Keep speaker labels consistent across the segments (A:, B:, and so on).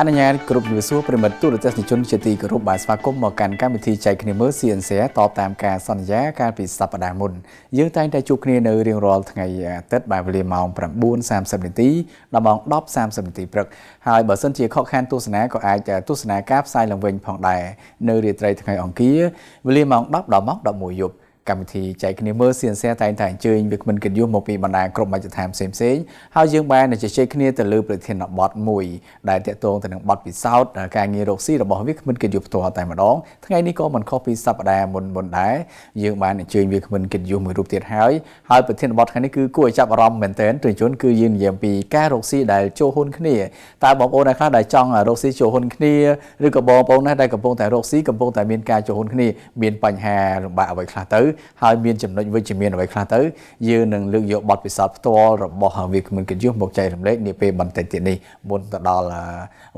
A: អនុញ្ញាតគ្រប់និវសួរប្រិមិត្តទូរទស្សនិកជនជាទីគោរពបាទស្វាគមន៍មកកាន់កម្មវិធីចែកគ្នាមើល CNC តបតាមការសន្យាកាលពីសប្តាហ៍មុនយើងតែងតែជួបគ្នានៅរៀងរាល់ថ្ងៃអាទិត្យបាទវេលាម៉ោង9:30នាទីដល់ម៉ោង10:30នាទីព្រឹកហើយបើសិនជាខកខានទស្សនាក៏អាចទស្សនាការផ្សាយឡើងវិញផងដែរនៅរាត្រីថ្ងៃអង្គារវេលាម៉ោង10ដល់ម៉ោង11យប់កម្មវិធីចែកគ្នាមើលសៀនសែតែងតែអញ្ជើញវាគ្មិនកិត្តិយសមកពីបណ្ដាក្រុមមជ្ឈដ្ឋានផ្សេងៗហើយយើងបានជជែកគ្នាទៅលើប្រធានបទមួយ ដែលតាក់ទងទៅនឹងបទពិសោធន៍ការងាររកស៊ីរបស់វាគ្មិនកិត្តិយសផ្ទាល់តែម្ដងថ្ងៃនេះក៏មិនខុសពីសប្ដាហ៍មុនមុនដែរយើងបានអញ្ជើញវាគ្មិនកិត្តិយសមួយរូបទៀតហើយហើយប្រធានបទថ្ងៃនេះគឺគួរឲ្យចាប់អារម្មណ៍មែនទែនទរជនគឺយើងនិយាយអំពីការរកស៊ីដែលចូលហ៊ុនគ្នាតើបងប្អូនណាខ្លះដែលចង់រកស៊ីចូលហ៊ុនគ្នាឬក៏បងប្អូនណាដែលកំពុងតែរកស៊ីកំពុងតែមានការចូលហ៊ុនគ្នាមានបញ្ហាលំបាកអ្វីខ្លះទៅហើយមានចំណុចវិជ្ជមានអ្វីខ្លះទៅយើងនឹងលើកយកបទពិសោធន៍ផ្ទាល់របស់វាគ្មិនកិយុមកចែករំលែកនាពេលបន្តិចទៀតនេះមុនទៅដល់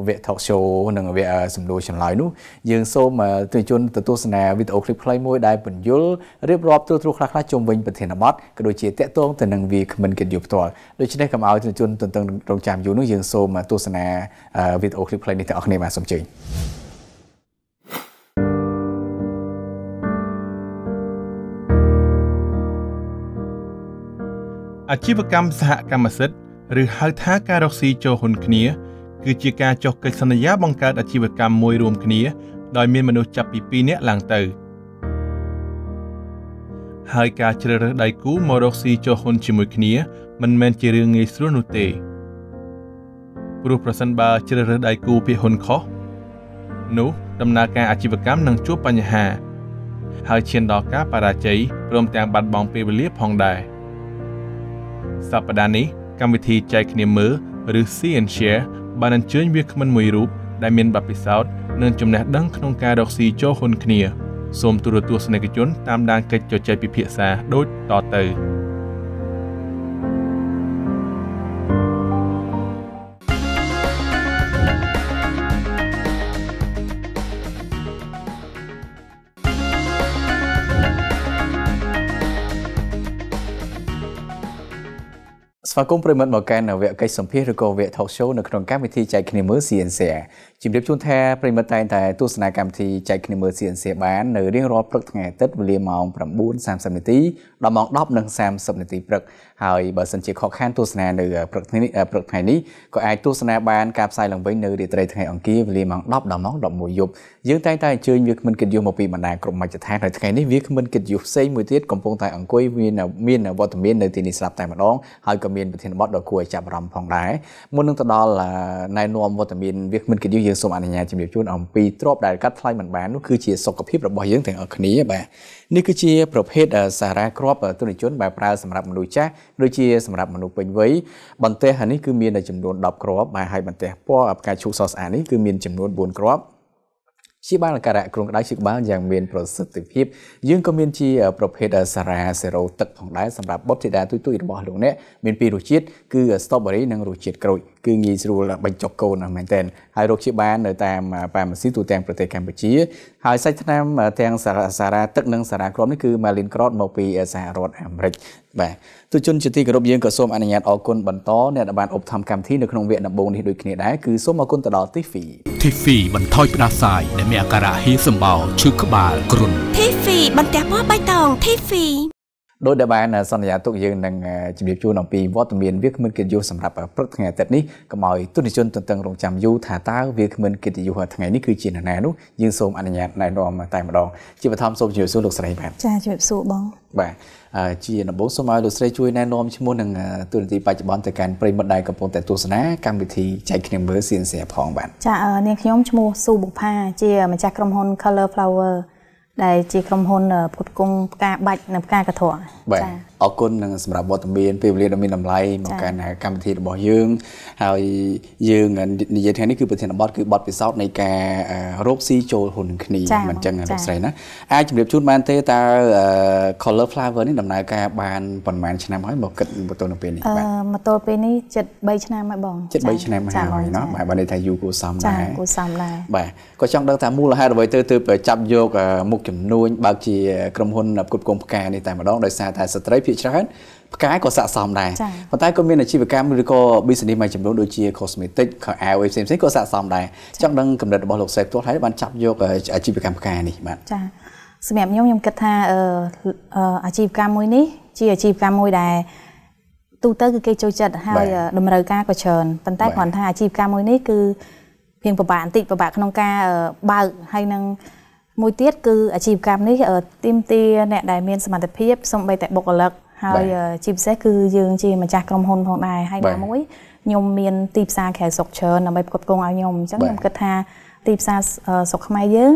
A: វគ្គ talk show និងវគ្គសំណួរចម្លើយនោះយើងសូមទស្សនិកជនទៅទស្សនាវីដេអូឃ្លីបខ្លីមួយដែលបញ្យលរៀបរាប់ទូទួលខ្លះៗជុំវិញប្រធានបទក៏ដូចជាតកតងទៅនឹងវាគ្មិនកិយុផ្ទាល់ដូច្នេះកុំឲ្យទស្សនិកជនទន្ទឹងរង់ចាំយូរនោះយើងសូមទស្សនាវីដេអូឃ្លីបខ្លីនេះទាំងអស់គ្នាបាទសូមជើញអាជីវកម្មសហកម្មសិទ្ធិឬហៅថាការរកស៊ីចូលហ៊ុនគ្នាគឺជាការចុះកិច្ចសន្យាបង្កើតអាជីវកម្មមួយរួមគ្នាដោយមានមនុស្សចាប់ពី2នាក់ឡើងទៅហើយការជ្រើសរើសដៃគូមករកស៊ីចូលហ៊ុនជាមួយគ្នាមិនមែនជារឿងងាយស្រួលនោះទេព្រោះប្រសិនបើជ្រើសរើសដៃគូពីហ៊ុនខុសនោះដំណើរការអាជីវកម្មនឹងជួបបញ្ហាហើយឈានដល់ការបរាជ័យព្រមទាំងបាត់បង់ពេលវេលាផងដែរ។សប្តាហ៍នេះកម្មវិធីចែកគ្នាមើលឬ See and Share បានអញ្ជើញវាគ្មិនមួយរូបដែលមានបទពិសោធន៍និងចំណេះដឹងក្នុងការរកស៊ីចូលហ៊ុនគ្នាសូមទូរទស្សនិកជនតាមដានកិច្ចជជែកពិភាក្សាដូចតទៅស្វាគមន៍ប្រិមត្តមកកាន់វគ្គកិច្ចសម្ភារឬក៏វគ្គ Talk Show នៅក្នុងកម្មវិធីចែកគ្នាមើល CNCR ជម្រាបជូនថាប្រិមត្តតែងតែទស្សនាកម្មវិធីចែកគ្នាមើល CNC បាននៅរៀងរាល់ព្រឹកថ្ងៃអាទិត្យវេលាម៉ោង9:30នាទីដល់ម៉ោង10:30នាទីព្រឹកហើយបើសិនជាខកខានទស្សនានៅព្រឹកថ្ងៃនេះព្រឹកថ្ងៃនេះក៏អាចទស្សនាបានការផ្សាយឡើងវិញនៅរាត្រីថ្ងៃអង្គារវេលាម៉ោង10ដល់ម៉ោង11យប់យើងតែងតែអញ្ជើញវាគ្មិនកិត្តិយសមកពីបណ្ដាក្រុមមជ្ឈដ្ឋានហើយថ្ងៃនេះវាគ្មិនកិត្តិយសផ្សេងមួយទៀតកំពុងតែអង្គុយមានមានវត្តមាននៅទីនេះស្រាប់តែម្ដងហើយក៏មានប្រធានបទដ៏គួរឲ្យចាប់អារម្មណ៍ផងដែរមុននឹងទៅដល់ណែនាំវត្តមានវាគ្មិនកិត្តិយសយើងសូមអនុញ្ញាតជំរាបជូនអំពីទ្របដែលកាត់ថ្លៃមិនបាននោះគឺជាសុខភាពរបស់យើងទាំងអស់គ្នាបាទនេះគឺជាប្រភេទសារ៉ាគ្រាប់ទុនជនដែលប្រើសម្រាប់មនុស្សចាស់ដូចជាសម្រាប់មនុស្សពេញវ័យបន្ទះនេះគឺមានចំនួន10គ្រាប់បាទហើយបន្ទះពណ៌ផ្កាឈូកសស្អាតនេះគឺមានចំនួន4គ្រាប់ជាបានអាការៈគ្រងក្តៅឈឺក្បាលយ៉ាងមានប្រសិទ្ធភាពយើងក៏មានជាប្រភេទសារ៉ាសេរ៉ូទឹកផងដែរសម្រាប់បុត្រធីតាទុយទុយរបស់លោកអ្នកមានពីររសជាតិគឺ strawberry និងរសជាតិក្រូចគឺងាយស្រួលបញ្ចុកកូនណាស់មែនទែនហើយរកជាបាននៅតាមប៉ាម៉ាស៊ីទូទាំងប្រទេសកម្ពុជាហើយសាច់ថ្នាំទាំងសារ៉ាទឹកនិងសារ៉ាក្រមនេះគឺម៉ាលីនក្រតមកពីសហរដ្ឋអាមេរិកបាទទូជនជាទីគោរពយើងក៏សូមអនុញ្ញាតអរគុណបន្តអ្នកដែលបានឧបត្ថម្ភកម្មវិធីនៅក្នុងវគ្គដំបូងនេះដូចគ្នាដែរគឺសូមអរគុណទៅដល់ Tiffy Tiffy បន្ថយផ្ដាសាយដែលមានអាការៈហៀសម្បោឈឺក្បាលគ្រុន
B: Tiffy បន្ទះពណ៌បៃតង
C: Tiffy
A: ដោយដែលបានសន្យាទុកយើងនឹងជម្រាបជូនអំពីវត្តមានវាគ្មិនកិត្តិយសសម្រាប់ព្រឹកថ្ងៃអាទិត្យនេះកុំឲ្យទុនិជនទន្ទឹងរង់ចាំយូរថាតើវាគ្មិនកិត្តិយសថ្ងៃនេះគឺជានរណានោះយើងសូមអនុញ្ញាតណែនាំតែម្ដងជាបឋមសូមជម្រាបសួរលោកស្រីបាទ
B: ចាជម្រាបសួរបង
A: បាទជាដំបូងសូមឲ្យលោកស្រីជួយណែនាំឈ្មោះនឹងទូរទស្សន៍បច្ចុប្បន្នទៅកាន់ប្រិមត្តដែលកំពុងតែទស្សនាកម្មវិធីចែកគ្នាមើលសៀនសៀផងបាទ
B: ចានាងខ្ញុំឈ្មោះស៊ូបុផាជាម្ចាស់ក្រុមហ៊ុន Color Flower ដែលជាក្រុមហ៊ុនពុតគង់ផ្កាបាច់និងផ្កាកធរច
A: ាអរគុណនឹងសម្រាប់វត្តមានពេលវេលាដ៏មានតម្លៃមកកាន់កម្មវិធីរបស់យើងហើយយើងនិយាយថ្ងៃនេះគឺប្រធានបទគឺបទពិសោធន៍នៃការរកស៊ីចូលហ៊ុនគ្នាមិនចឹងលោកស្រីណាអាចជម្រាបជូនបានទេតើ Color Flower នេះដំណើរការបានប្រហែលឆ្នាំហើយមកគិតមកទល់នឹងពេលនេះប
B: ាទមកទល់ពេលនេះជិត3ឆ្នាំហើយបងជិត3ឆ្នាំហើយเนาะប
A: ាទបានន័យថាយូរគួរសមដែរគួរសមដែរបាទក៏ចង់ដឹងថាមូលហេតុអ្វីទៅទើបចាប់យក មុខចំនួនបើកជា ក្រុមហ៊ុនផ្គត់ផ្គង់ផ្កានេះតែម្ដងដោយសារតែស្ត្រីភភាគច្រើនផ្កាយក៏ស័ក្តិសមដែរប៉ុន្តែក៏មានអាជីវកម្មឬក៏ business មួយចំនួនដូចជា cosmetic ខោអាវផ្សេងៗក៏ស័ក្តិសមដែរចង់ដឹងកម្រិតរបស់លោកសេតផ្ទាល់ហើយបានចាប់យកអាជីវកម្មផ្កាយនេះបាទចា
B: សម្រាប់ខ្ញុំខ្ញុំគិតថាអាជីវកម្មមួយនេះ ជាអាជីវកម្មមួយដែលទូទៅគឺគេចូលចិត្តហើយតម្រូវការក៏ច្រើនប៉ុន្តែគ្រាន់ថាអាជីវកម្មមួយនេះគឺភាងពិបាកបន្តិចពិបាកក្នុងការបើកហើយនឹងមួយទៀតគឺអាជីវកម្មនេះទីមទាអ្នកដែលមានសមត្ថភាពសំបីតែបុគ្គលិកហើយជាពិសេសគឺយើងជាម្ចាស់ក្រុមហ៊ុនផងដែរហើយមួយខ្ញុំមានទីផ្សារក្រៅស្រុកច្រើនដើម្បីផ្គត់ផ្គង់ឲ្យខ្ញុំអញ្ចឹងខ្ញុំគិតថាទីផ្សារស្រុកខ្មែរយើង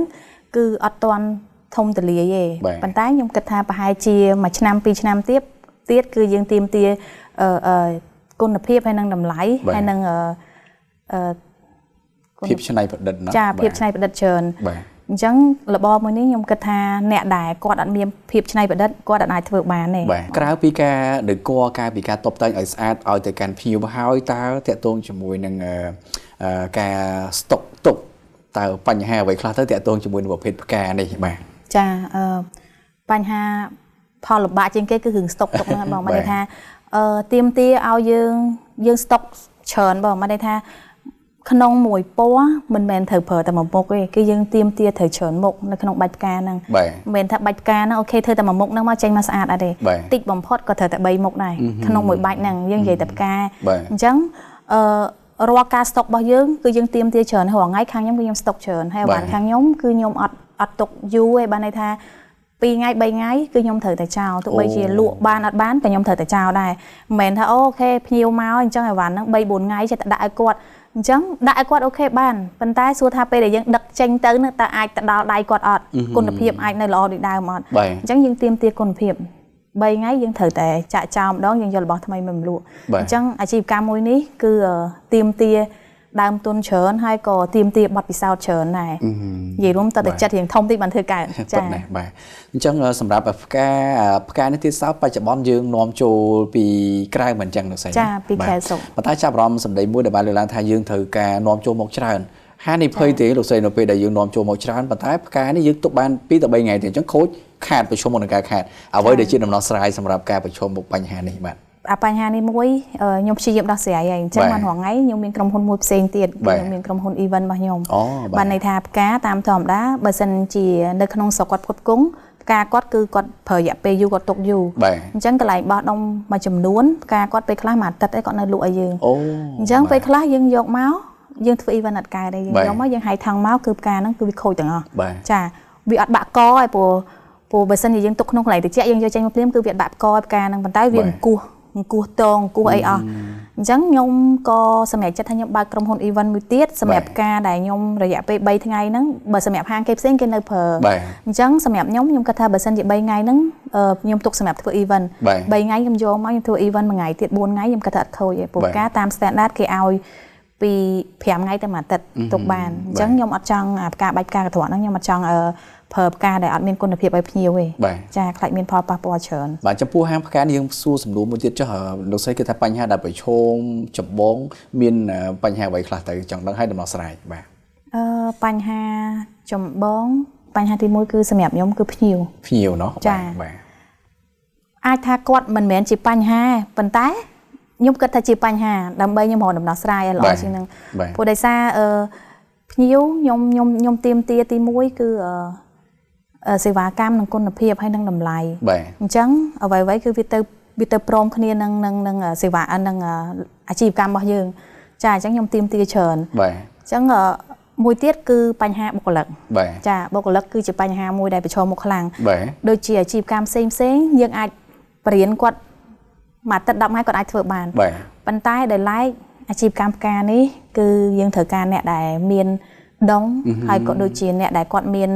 B: គឺអត់ទាន់ធំទលាយទេប៉ុន្តែខ្ញុំគិតថាប្រហែលជាមួយឆ្នាំពីរឆ្នាំទៀតទៀតគឺយើងទៀមទាគុណភាពហើយនឹងតម្លៃហើយនឹង
A: ភាពច្នៃប្រឌិតណាចាភាពច្នៃប្រ
B: ឌិតច្រើនបាទអញ្ចឹងរបរមួយនេះខ្ញុំគិតថាអ្នកដែលគាត់អត់មានភាពច្នៃប្រឌិតគាត់អត់អាចធ្វើបានទេបាទ
A: ក្រៅពីការដឹកគរការពីការតុបតែងឲ្យស្អាតឲ្យទៅកាន់ភ្ញៀវហើយតើតកតងជាមួយនឹងការស្តុកទុកតើបញ្ហាអ្វីខ្លះទៅតកតងជាមួយនឹងប្រភេទផ្កានេះបាទ
B: ចាបញ្ហាផលលំបាកជាងគេគឺរឿងស្តុកទុកហ្នឹងបងមកន័យថាទៀមទាឲ្យយើងយើងស្តុកច្រើនបងមកន័យថាក្នុងមួយពណ៌មិនមែនត្រូវប្រើតែមួយមុខទេគឺយើងទៀមទាត្រូវច្រើនមុខនៅក្នុងបាច់ផ្កាហ្នឹងមិនមែនថាបាច់ផ្កាហ្នឹងអូខេធ្វើតែមួយមុខហ្នឹងមកចេញមកស្អាតអត់ទេតិចបំផុតក៏ត្រូវតែ3មុខដែរក្នុងមួយបាច់ហ្នឹងយើងនិយាយតែផ្កាអញ្ចឹងអឺរាល់ការស្តុករបស់យើង គឺយើងទៀមទាច្រើនរាល់ថ្ងៃខាងខ្ញុំគឺខ្ញុំស្តុកច្រើនហើយវ៉ាន់ខាងខ្ញុំគឺខ្ញុំអត់អត់ទុកយូរទេបានន័យថា2ថ្ងៃ3ថ្ងៃគឺខ្ញុំត្រូវតែចោលទោះបីជាលក់បានអត់បានក៏ខ្ញុំត្រូវតែចោលដែរមិនមែនថាអូខេភ្ញៀវមកអញ្ចឹងអីវ៉ាន់ហ្នឹង3 4ថ្ងៃចេះតែដាក់ឲ្យគាត់អញ្ចឹងដាក់ឲ្យគាត់អូខេបានប៉ុន្តែសួរថាពេលដែលយើងដឹកចេញទៅនឹងតើអាចទៅដល់ដៃគាត់អត់គុណភាពអាចនៅល្អដូចដើមអត់អញ្ចឹងយើងទៀមទាគុណភាព3ថ្ងៃយើងត្រូវតែចាក់ចោលម្ដងយើងយករបស់ថ្មីមកម្លក់អញ្ចឹងអាជីវកម្មមួយនេះគឺទៀមទាដើមទុនច្រើនហើយក៏ទៀមទាបទពិសោធន៍ច្រើនដែរនិយាយរួមតើតែចិត្តរៀងធំតិចបានធ្វើកើតចា៎
A: បាទអញ្ចឹងសម្រាប់ផ្កាផ្កានេះទៀតសោបច្ចុប្បន្នយើងនាំចូលពីក្រៅមិនអញ្ចឹងលោកស្រីចាពីខែសុខប៉ុន្តែចាប់អារម្មណ៍សម្ដីមួយដែលបានលើកឡើងថាយើងត្រូវការនាំចូលមកច្រើន ហានិភ័យទេលោកស្រីនៅពេលដែលយើងនាំចូលមកច្រើនប៉ុន្តែផ្កានេះយើងទុកបាន2ទៅ3ថ្ងៃទេអញ្ចឹងខូចខាតប្រជុំមុននឹងការខាតអ្វីដែលជាដំណោះស្រាយសម្រាប់ការប្រជុំមុខបញ្ហានេះបាទ
B: អាបញ្ហានេះមួយខ្ញុំព្យាយាមដោះស្រាយហើយអញ្ចឹងបានរងថ្ងៃខ្ញុំមានក្រុមហ៊ុនមួយផ្សេងទៀតខ្ញុំមានក្រុមហ៊ុន event របស់ខ្ញុំបានន័យថាផ្កាតាមធម្មតាបើសិនជា នៅក្នុងស្រុកគាត់ផ្គត់ផ្គង់ផ្កាគាត់គឺគាត់ប្រើរយៈពេលយូរគាត់ទុកយូរអញ្ចឹងកន្លែងបោះដុំមួយចំនួនផ្កាគាត់ពេលខ្លះមួយអាទិត្យឯងគាត់នៅលក់ឲ្យយើងអញ្ចឹងពេលខ្លះយើងយកមកយើងធ្វើ event អត់កែដែរយើងយកមកយើងហាយថងមកគឺផ្កាហ្នឹងគឺវាខូចទាំងអស់ចាវាអត់បាក់កឯងព្រោះព្រោះបើសិនជាយើងទុកក្នុងកន្លែងត្រជាក់យើងយកចេញមកភ្លាមគឺវាអត់បាក់កឯងផ្កាហ្នឹងប៉ុន្តែវាអង្គោះអង្គោះតងអង្គោះអីអស់អញ្ចឹងខ្ញុំក៏សម្រេចចិត្តថាខ្ញុំបើកក្រុមហ៊ុន event មួយទៀតសម្រាប់ការដែលខ្ញុំរយៈពេល3ថ្ងៃហ្នឹងបើសម្រាប់ហាងគេផ្សេងគេនៅប្រើអញ្ចឹងសម្រាប់ខ្ញុំខ្ញុំគិតថាបើសិនជា3ថ្ងៃហ្នឹងខ្ញុំទុកសម្រាប់ធ្វើ event 3ថ្ងៃខ្ញុំយកមកខ្ញុំធ្វើ event មួយថ្ងៃទៀត4ថ្ងៃខ្ញុំគិតថាអត់ខូចទេព្រោះការតាម standard គេឲ្យពី5ថ្ងៃទៅមួយអាទិត្យទុកបានអញ្ចឹងខ្ញុំអត់ចង់ការបាច់ការកន្ត្រកហ្នឹងខ្ញុំអត់ចង់ប្រើផ្កាដែលអត់មានគុណភាពឲ្យភ្ញៀវទេចាខ្លាចមានផលប៉ះពាល់ច្រើន
A: បាទចំពោះហាងផ្កានេះយើងសួរសំណួរមួយទៀតចុះលោកស្រីគឺថាបញ្ហាដែលប្រឈមចម្បងមានបញ្ហាអ្វីខ្លះទៅចង់ដឹងឲ្យដំណោះស្រាយបាទ
B: អឺបញ្ហាចម្បង បញ្ហាទី1គឺសម្រាប់ខ្ញុំគឺភ្ញៀវភ្ញៀវเนาะបាទអាចថាគាត់មិនមែនជាបញ្ហាប៉ុន្តែខ្ញុំគិតថាជាបញ្ហាដើម្បីខ្ញុំរកដំណោះស្រាយឲ្យល្អជាងនឹងព្រោះដោយសារអឺភ្ញៀវខ្ញុំខ្ញុំខ្ញុំទៀមទាទី1គឺអឺសេវាកម្មនិងគុណភាពហើយនិងតម្លៃអញ្ចឹងអ្វីៗគឺវាទៅវាទៅព្រមគ្នានឹងនឹងនឹងសេវានឹងអាជីវកម្មរបស់យើងចាអញ្ចឹងខ្ញុំទៀមទាច្រើនបាទអញ្ចឹងមួយទៀតគឺបញ្ហាបុគ្គលិកចាបុគ្គលិកគឺជាបញ្ហាមួយដែលប្រឈមមុខខ្លាំងដូចជាអាជីវកម្មផ្សេងផ្សេងយើងអាចបរៀនគាត់មួយអាទិត្យ10ថ្ងៃគាត់អាចធ្វើបានប៉ុន្តែដែលឡែកអាជីវកម្មផ្ការនេះគឺយើងត្រូវការអ្នកដែលមានដងហើយក៏ដូចជាអ្នកដែលគាត់មាន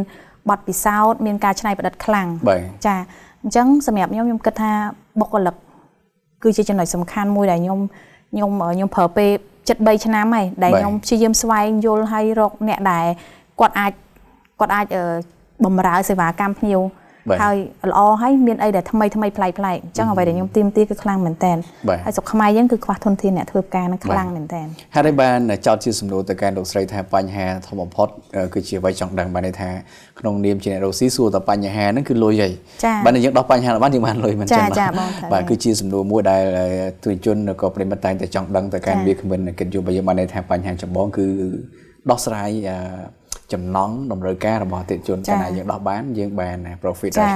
B: បទពិសោធន៍មានការច្នៃប្រឌិតខ្លាំងចាអញ្ចឹងសម្រាប់ខ្ញុំខ្ញុំគិតថាបុគ្គលិកគឺជាចំណុចសំខាន់មួយដែលខ្ញុំខ្ញុំខ្ញុំប្រើពេល73ឆ្នាំហើយដែលខ្ញុំព្យាយាមស្វែងយល់ហើយរកអ្នកដែលគាត់អាចគាត់អាចបំរើសេវាកម្មភ្ញៀវហើយល្អហើយមានអីដែលថ្មីថ្មីប្លែកប្លែកអញ្ចឹងអ្វីដែលខ្ញុំទីមទីគឺខ្លាំងមែនតើហើយស្រុកខ្មែរយើងគឺខ្វះធនធានអ្នកធ្វើការនឹងខ្លាំងមែនតើ
A: ហើយនេះបានចោទជាសំណួរទៅកាន់លោកស្រីថាបញ្ហាធំបំផុតគឺជាអ្វីចង់ដឹងបានន័យថាក្នុងនាមជាអ្នករកស៊ីសួរតែបញ្ហាហ្នឹងគឺលុយហីបាទយើងដោះបញ្ហាបានយើងបានលុយមិនចឹងបាទគឺជាសំណួរមួយដែលទូជនក៏ប្រិមត្តតែងតែចង់ដឹងទៅកាន់វាគ្មិនកិត្តិយសរបស់យើងបានន័យថាបញ្ហាចម្បងគឺដោះស្រាយចំណង់តម្រូវការរបស់អតិថិជនកាលណាយើងដោះបានយើងបាន profit ដែរអ្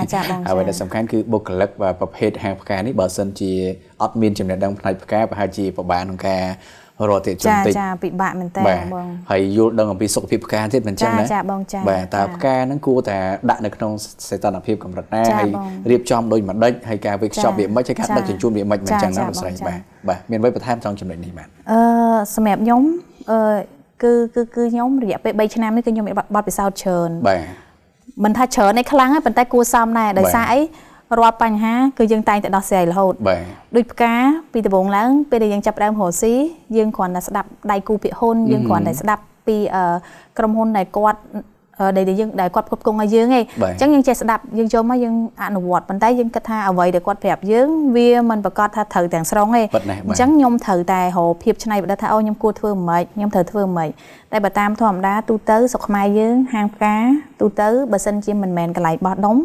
A: វីដែលសំខាន់គឺបុគ្គលិក và ប្រភេទហាងផ្កានេះបើសិនជាអត់មានចំណេះដឹងផ្នែកផ្កាប្រហែលជាពិបាកក្នុងការរត់ទៀតជនតិចចាចា
B: ពិបាកមែនតើបង
A: ហើយយល់ដឹងអំពីសុខភាពផ្កាទៀតមិនចឹងណាចាបងចាបាទតើផ្កាហ្នឹងគួរតែដាក់នៅក្នុងសេតនភាពកម្រិតណាហើយរៀបចំដោយមួយដេចហើយការវេចខ្ចប់វាមិនហើយការដឹកជញ្ជូនវាមិនមិនចឹងណាបងស្រីបាទបាទមានអ្វីបន្ថែមចង់ចំណុចនេះបាទ
B: អឺសម្រាប់ខ្ញុំអឺគឺគឺគឺខ្ញុំរយៈពេល3ឆ្នាំនេះគឺខ្ញុំមានបទពិសោធន៍ច្រើនបាទមិនថាច្រើនឯខ្លាំងហើយប៉ុន្តែគួរសមដែរដោយសារអីរាល់បញ្ហា គឺយើងតែងតែដោះស្រាយរហូតបាទដូចផ្កាពីដំបូងឡើងពេលដែលយើងចាប់ដើមរកស៊ីយើងគ្រាន់តែស្ដាប់ដៃគូភាគហ៊ុនយើងគ្រាន់តែស្ដាប់ពីក្រុមហ៊ុនដែលគាត់ដែលយើងដែលគាត់គ្រប់គងឲ្យយើងឯងអញ្ចឹងយើងចេះស្ដាប់យើងចូលមកយើងអនុវត្តប៉ុន្តែយើងគិតថាអ្វីដែលគាត់ប្រាប់យើងវាមិនប្រកាសថាត្រូវទាំងស្រុងទេអញ្ចឹងខ្ញុំត្រូវតែរកភាពច្នៃប្រឌិតថាអូខ្ញុំគួរធ្វើមិនខ្មិចខ្ញុំត្រូវធ្វើមិនខ្មិចតែបើតាមធម្មតាទូទៅស្រុកខ្មែរយើងហាងផ្កាទូទៅបើសិនជាមិនមែនកន្លែងបោះដុំ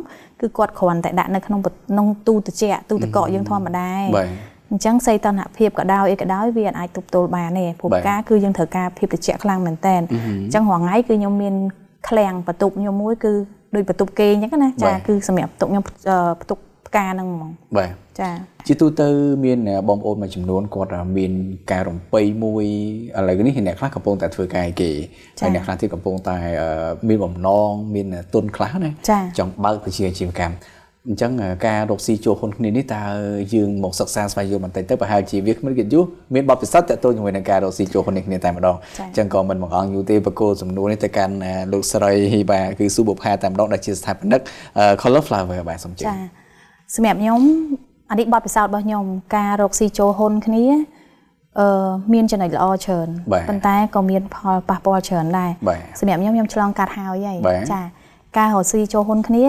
B: គឺគាត់គ្រាន់តែដាក់នៅក្នុងក្នុងទូតិចទូតកកយើងធម្មតាឯងអញ្ចឹងសីតនភាពក៏ដោយអីក៏ដោយវាអាចទប់ទល់បានទេព្រោះការគឺយើងត្រូវការភាពត្រជាក់ខ្លាំងមែនតើអញ្ចឹងរាល់ថ្ងៃគឺខ្ញុំមានឃ្លាំងបន្ទប់ខ្ញុំមួយគឺដូចបន្ទប់គេអញ្ចឹងណាចាគឺសម្រាប់បន្ទប់ខ្ញុំបន្ទប់ផ្កាហ្នឹងហ្មងបាទចា
A: ជាទូទៅ មានបងប្អូនមួយចំនួនគាត់មានការរំពៃមួយឥឡូវនេះអ្នកខ្លះកំពុងតែធ្វើការគេហើយអ្នកខ្លះទៀតកំពុងតែ មានបំណងមានទុនខ្លះណាចង់បើកជាជីវកម្មអញ្ចឹងការរកស៊ីជួហ៊ុនគ្នានេះតើយើងមកសិក្សាស្វែងយល់បន្តិចទៅប្រហែលជាវាគ្មានកិត្តិយសមានបទពិសោធន៍តទៅជាមួយនឹងការរកស៊ីជួហ៊ុននេះគ្នាតែម្ដងអញ្ចឹងក៏មិនបង្អង់យូរទេបកគោសំណួរនេះទៅកាន់លោកស្រីបាទគឺស៊ូបុផាតែម្ដងដែលជាស្ថាបនិក Color Flower បាទសូមជឿចា
B: សម្រាប់ខ្ញុំអានេះបទពិសោធន៍របស់ខ្ញុំ ការរកស៊ីជួហ៊ុនគ្នាអឺមានចំណុចល្អច្រើនប៉ុន្តែក៏មាន ផលប៉ះពាល់ច្រើនដែរសម្រាប់ខ្ញុំខ្ញុំឆ្លងកាត់ហើយចាការរកស៊ីចូលហ៊ុនគ្នា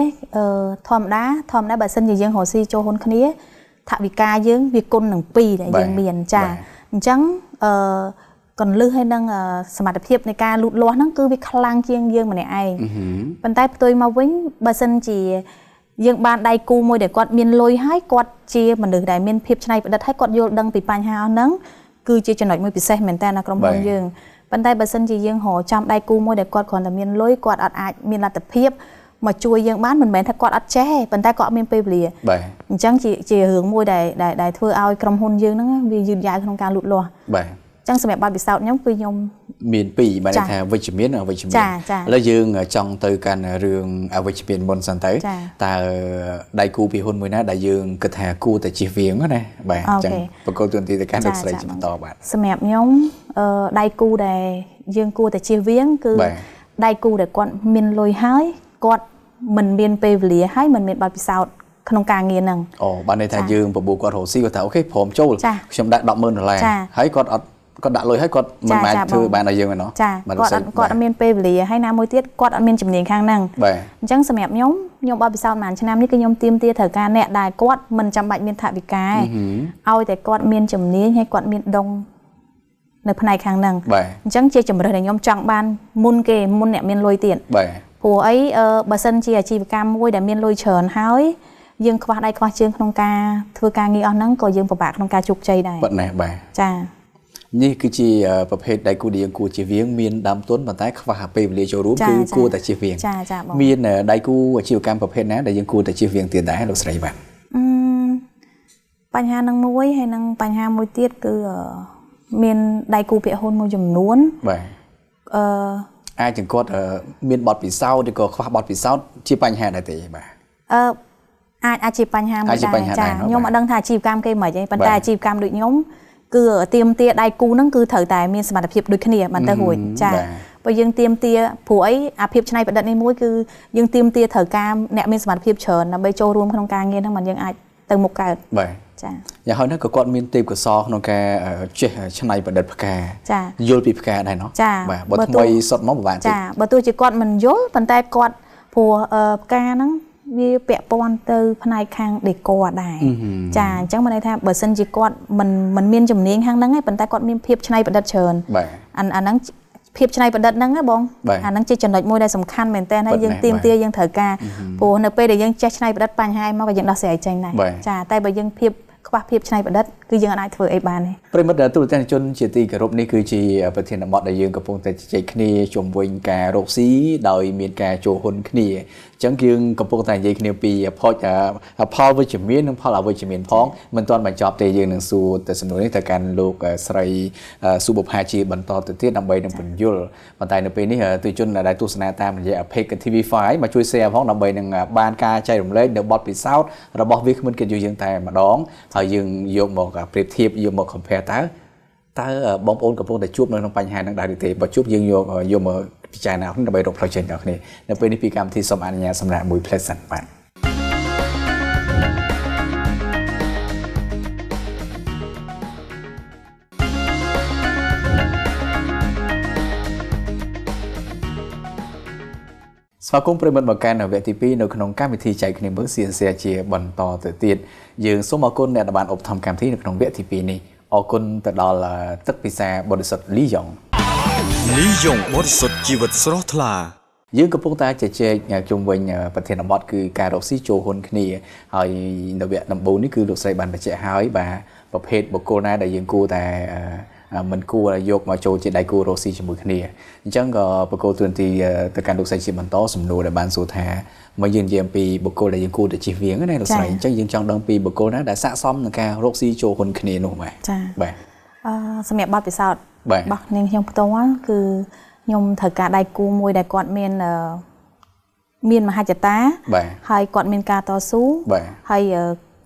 B: ធម្មតាធម្មតាបើសិនជាយើងរកស៊ីចូលហ៊ុនគ្នាថវិកាយើងវាគុណនឹង2ដែលយើងមានចាអញ្ចឹងអឺកន្លឹះហើយនឹងសមត្ថភាពនៃការលូតលាស់ហ្នឹងគឺវាខ្លាំងជាងយើងម្នាក់ឯងប៉ុន្តែផ្ទុយមកវិញបើសិនជាយើងបានដៃគូមួយដែលគាត់មានលុយហើយគាត់ជាមនុស្សដែលមានភាពច្នៃប្រឌិតហើយគាត់យល់ដឹងពីបញ្ហាហ្នឹងគឺជាចំណុចមួយពិសេសមែនតើនៅក្រុមហ៊ុនយើងប៉ុន្តែបើសិនជាយើងរកចំដៃគូមួយដែលគាត់គ្រាន់តែមានលុយគាត់អត់អាចមានលទ្ធភាពមកជួយយើងបានមិនមែនថាគាត់អត់ចេះប៉ុន្តែគាត់អត់មានពេលវេលាបាទអញ្ចឹងជាជារឿងមួយដែលដែលធ្វើឲ្យក្រុមហ៊ុនយើងហ្នឹងវាយឺតយ៉ាវក្នុងការលូតលាស់បាទចឹងសម្រាប់បទពិសោធន៍ខ្ញុំគឺខ្ញុំ
A: មានពីរបានថាវិជ្ជមានអវិជ្ជមានឥឡូវយើងចង់ទៅកាន់រឿងអវិជ្ជមានមុនសិនទៅតើដៃគូពីហ៊ុនមួយណាដែលយើងគិតថាគួរតែជិះវៀងណាបាទអញ្ចឹងបកគោទូនទីទៅកាន់លោកស្រីជាបន្តបាទ
B: សម្រាប់ខ្ញុំដៃគូដែលយើងគួរតែជិះវៀងគឺដៃគូដែលគាត់មានលុយហើយគាត់មិនមានពេលវេលាហើយមិនមានបទពិសោធន៍ក្នុងការងារហ្នឹង
A: អូបានន័យថាយើងប្របូរគាត់រស់ស៊ីគាត់ថាអូខេព្រមចូលខ្ញុំដាក់100000ដុល្លារហើយគាត់អត់គាត់ដាក់លុយឲ្យគាត់មិនអាចធ្វើបានឲ្យយើងឯណោះចាគាត់គាត់អត់
B: មានពេលវេលាហើយណាមួយទៀតគាត់អត់មានជំនាញខាងហ្នឹងបាទអញ្ចឹងសម្រាប់ខ្ញុំខ្ញុំបបិសោតប្រហែលឆ្នាំនេះគឺខ្ញុំទៀមទាត្រូវការអ្នកដែលគាត់មិនចាំបាច់មានថវិកាឲ្យតែគាត់មានជំនាញហើយគាត់មានដងនៅផ្នែកខាងហ្នឹងអញ្ចឹងជាជំរើសដែលខ្ញុំចង់បានមុនគេមុនអ្នកមានលុយទៀតបាទព្រោះអីបើសិនជាអាជីវកម្មមួយដែលមានលុយច្រើនហើយយើងខ្វះដៃខ្វះជើងក្នុងការធ្វើការងារអស់ហ្នឹងក៏យើងពិបាកក្នុងការជោគជ័យដែរប៉ុណ្ណេះបាទចា
A: នេះគឺជាប្រភេទដៃគូដែលយើងគួរជៀសវាងមានដើមទុនប៉ុន្តែខ្វះពេលវេលាចូលរួមគឺគួរតែជៀសវាងចាចាបងមានដៃគូអាជីវកម្មប្រភេទណាដែលយើងគួរតែជៀសវាងទៀតដែរលោកស្រីបាទ
B: បញ្ហានឹងមួយហើយនឹងបញ្ហាមួយទៀតគឺមានដៃគូភាគហ៊ុនមួយចំនួនបាទអឺ
A: អាចជាគាត់មានបទពិសោធន៍ឬក៏ខ្វះបទពិសោធន៍ជាបញ្ហាដែរទេបាទ
B: អឺអាចអាចជាបញ្ហាមួយដែរចាខ្ញុំមិនដឹងថាអាជីវកម្មគេមិនហិចទេប៉ុន្តែអាជីវកម្មដូចខ្ញុំគឺទៀមទាដៃគូហ្នឹងគឺត្រូវតែមានសមត្ថភាពដូចគ្នាបានទៅរួចចាបើយើងទៀមទាព្រោះអីអាភាពឆ្នៃប្រឌិតនេះមួយគឺយើងទៀមទាត្រូវការអ្នកមានសមត្ថភាពច្រើនដើម្បីចូលរួមក្នុងការងារហ្នឹងមិនយើងអាចទៅមុខកើតបាទចា
A: យ៉ាងហោចណាស់ក៏គាត់មានទេពកោសលក្នុងការចេះច្នៃប្រឌិតផ្កាចាយល់ពីផ្កាដែរណោះចាបាទបើថ្មីសុតមកពិបាកទេចា
B: បើទោះជាគាត់មិនយល់ប៉ុន្តែគាត់ព្រោះផ្កាហ្នឹងវាពាក់ព័ន្ធទៅ ផ្នែកខាង decor ដែរចាអញ្ចឹងមិនន័យថាបើសិនជាគាត់មិនមិនមានជំនាញខាងហ្នឹងទេប៉ុន្តែគាត់មានភាពច្នៃប្រឌិតច្រើនអាអាហ្នឹងភាពច្នៃប្រឌិតហ្នឹងណាបងអាហ្នឹងជាចំណុចមួយដែលសំខាន់មែនតើហើយយើងទៀមទាយើងត្រូវការព្រោះនៅពេលដែលយើងចេះច្នៃប្រឌិតបញ្ហាមកក៏យើងដោះស្រាយចេញដែរចាតែបើយើងភាពខ្វះភាពច្នៃប្រឌិតគឺយើងអាចធ្វើអីបានទេ
A: ប្រិមត្តទូរទស្សន៍ជនជាទីគោរពនេះគឺជាប្រធានបទដែលយើងកំពុងតែជជែកគ្នាជំវិញការរកស៊ីដោយមានការចូលហ៊ុនគ្នាអញ្ចឹងយើងកំពុងតែនិយាយគ្នាពីផលផលវិជ្ជមាននិងផលអវិជ្ជមានផងមិនទាន់បញ្ចប់ទេយើងនឹងសួរទៅសំណួរនេះទៅកាន់លោកស្រីសុបុផាជាបន្តទៅទៀតដើម្បីនឹងពន្យល់ប៉ុន្តែនៅពេលនេះទូជនដែលទស្សនាតាមរយៈ Page TV5 មកជួយ share ផងដើម្បីនឹងបានការចែករំលែកនៅបទពិសោធន៍របស់វាគ្មិនកិត្តិយសយើងតែម្ដងហើយយើងយកមកប្រៀបធៀបយកមក compare តើតើបងប្អូនកំពុងតែជួបនៅក្នុងបញ្ហាហ្នឹងដែរឬទេបើជួបយើងយកយកមកពិចារណាដើម្បីរកផ្លូវចេញដល់គ្នានៅពេលនេះពីកម្មវិធីសូមអនុញ្ញាតសម្រាប់មួយ pleasant បាទស្វាគមន៍ប្រិមិត្តមកកាន់នៅវគ្គទី2នៅក្នុងកម្មវិធីចែកគ្នាមើល CNC ជាបន្តទៅទៀតយើងសូមអរគុណអ្នកដែលបានឧបត្ថម្ភកម្មវិធីនៅក្នុងវគ្គទី2នេះអរគុណទៅដល់ទឹកពិសាបរិសុទ្ធលីយ៉ុងលីយ៉ុងបរិសុទ្ធជីវិតស្រស់ថ្លាយើងកំពុងតែជជែកជុំវិញប្រធានបទគឺការរកស៊ីចូលហ៊ុនគ្នា ហើយនៅវគ្គដំបូងនេះគឺលោកស្រីបានបញ្ជាក់ហើយបាទប្រភេទបុគ្គលណាដែលយើងគួរតែមិនគួរយកមកចូលជាដៃគូរកស៊ីជាមួយគ្នាអញ្ចឹងក៏បកគោទូនទីទៅកាន់លោកស្រីជាបន្តសំណួរដែលបានសួរថាមកយើងនិយាយអំពីបុគ្គលដែលយើងគួរតែជិះវៀងណាលោកស្រីអញ្ចឹងយើងចង់ដឹងពីបុគ្គលណាដែលស័ក្តិសមនឹងការរកស៊ីចូលហ៊ុនគ្នានោះបាទចា៎បាទ
B: អឺសម្រាប់បទពិសោធន៍
C: រ
A: បស់
B: នាងខ្ញុំផ្ទាល់គឺខ្ញុំត្រូវការដៃគូមួយដែលគាត់មានមានមហិច្ឆតាហើយគាត់មានការតស៊ូហើយ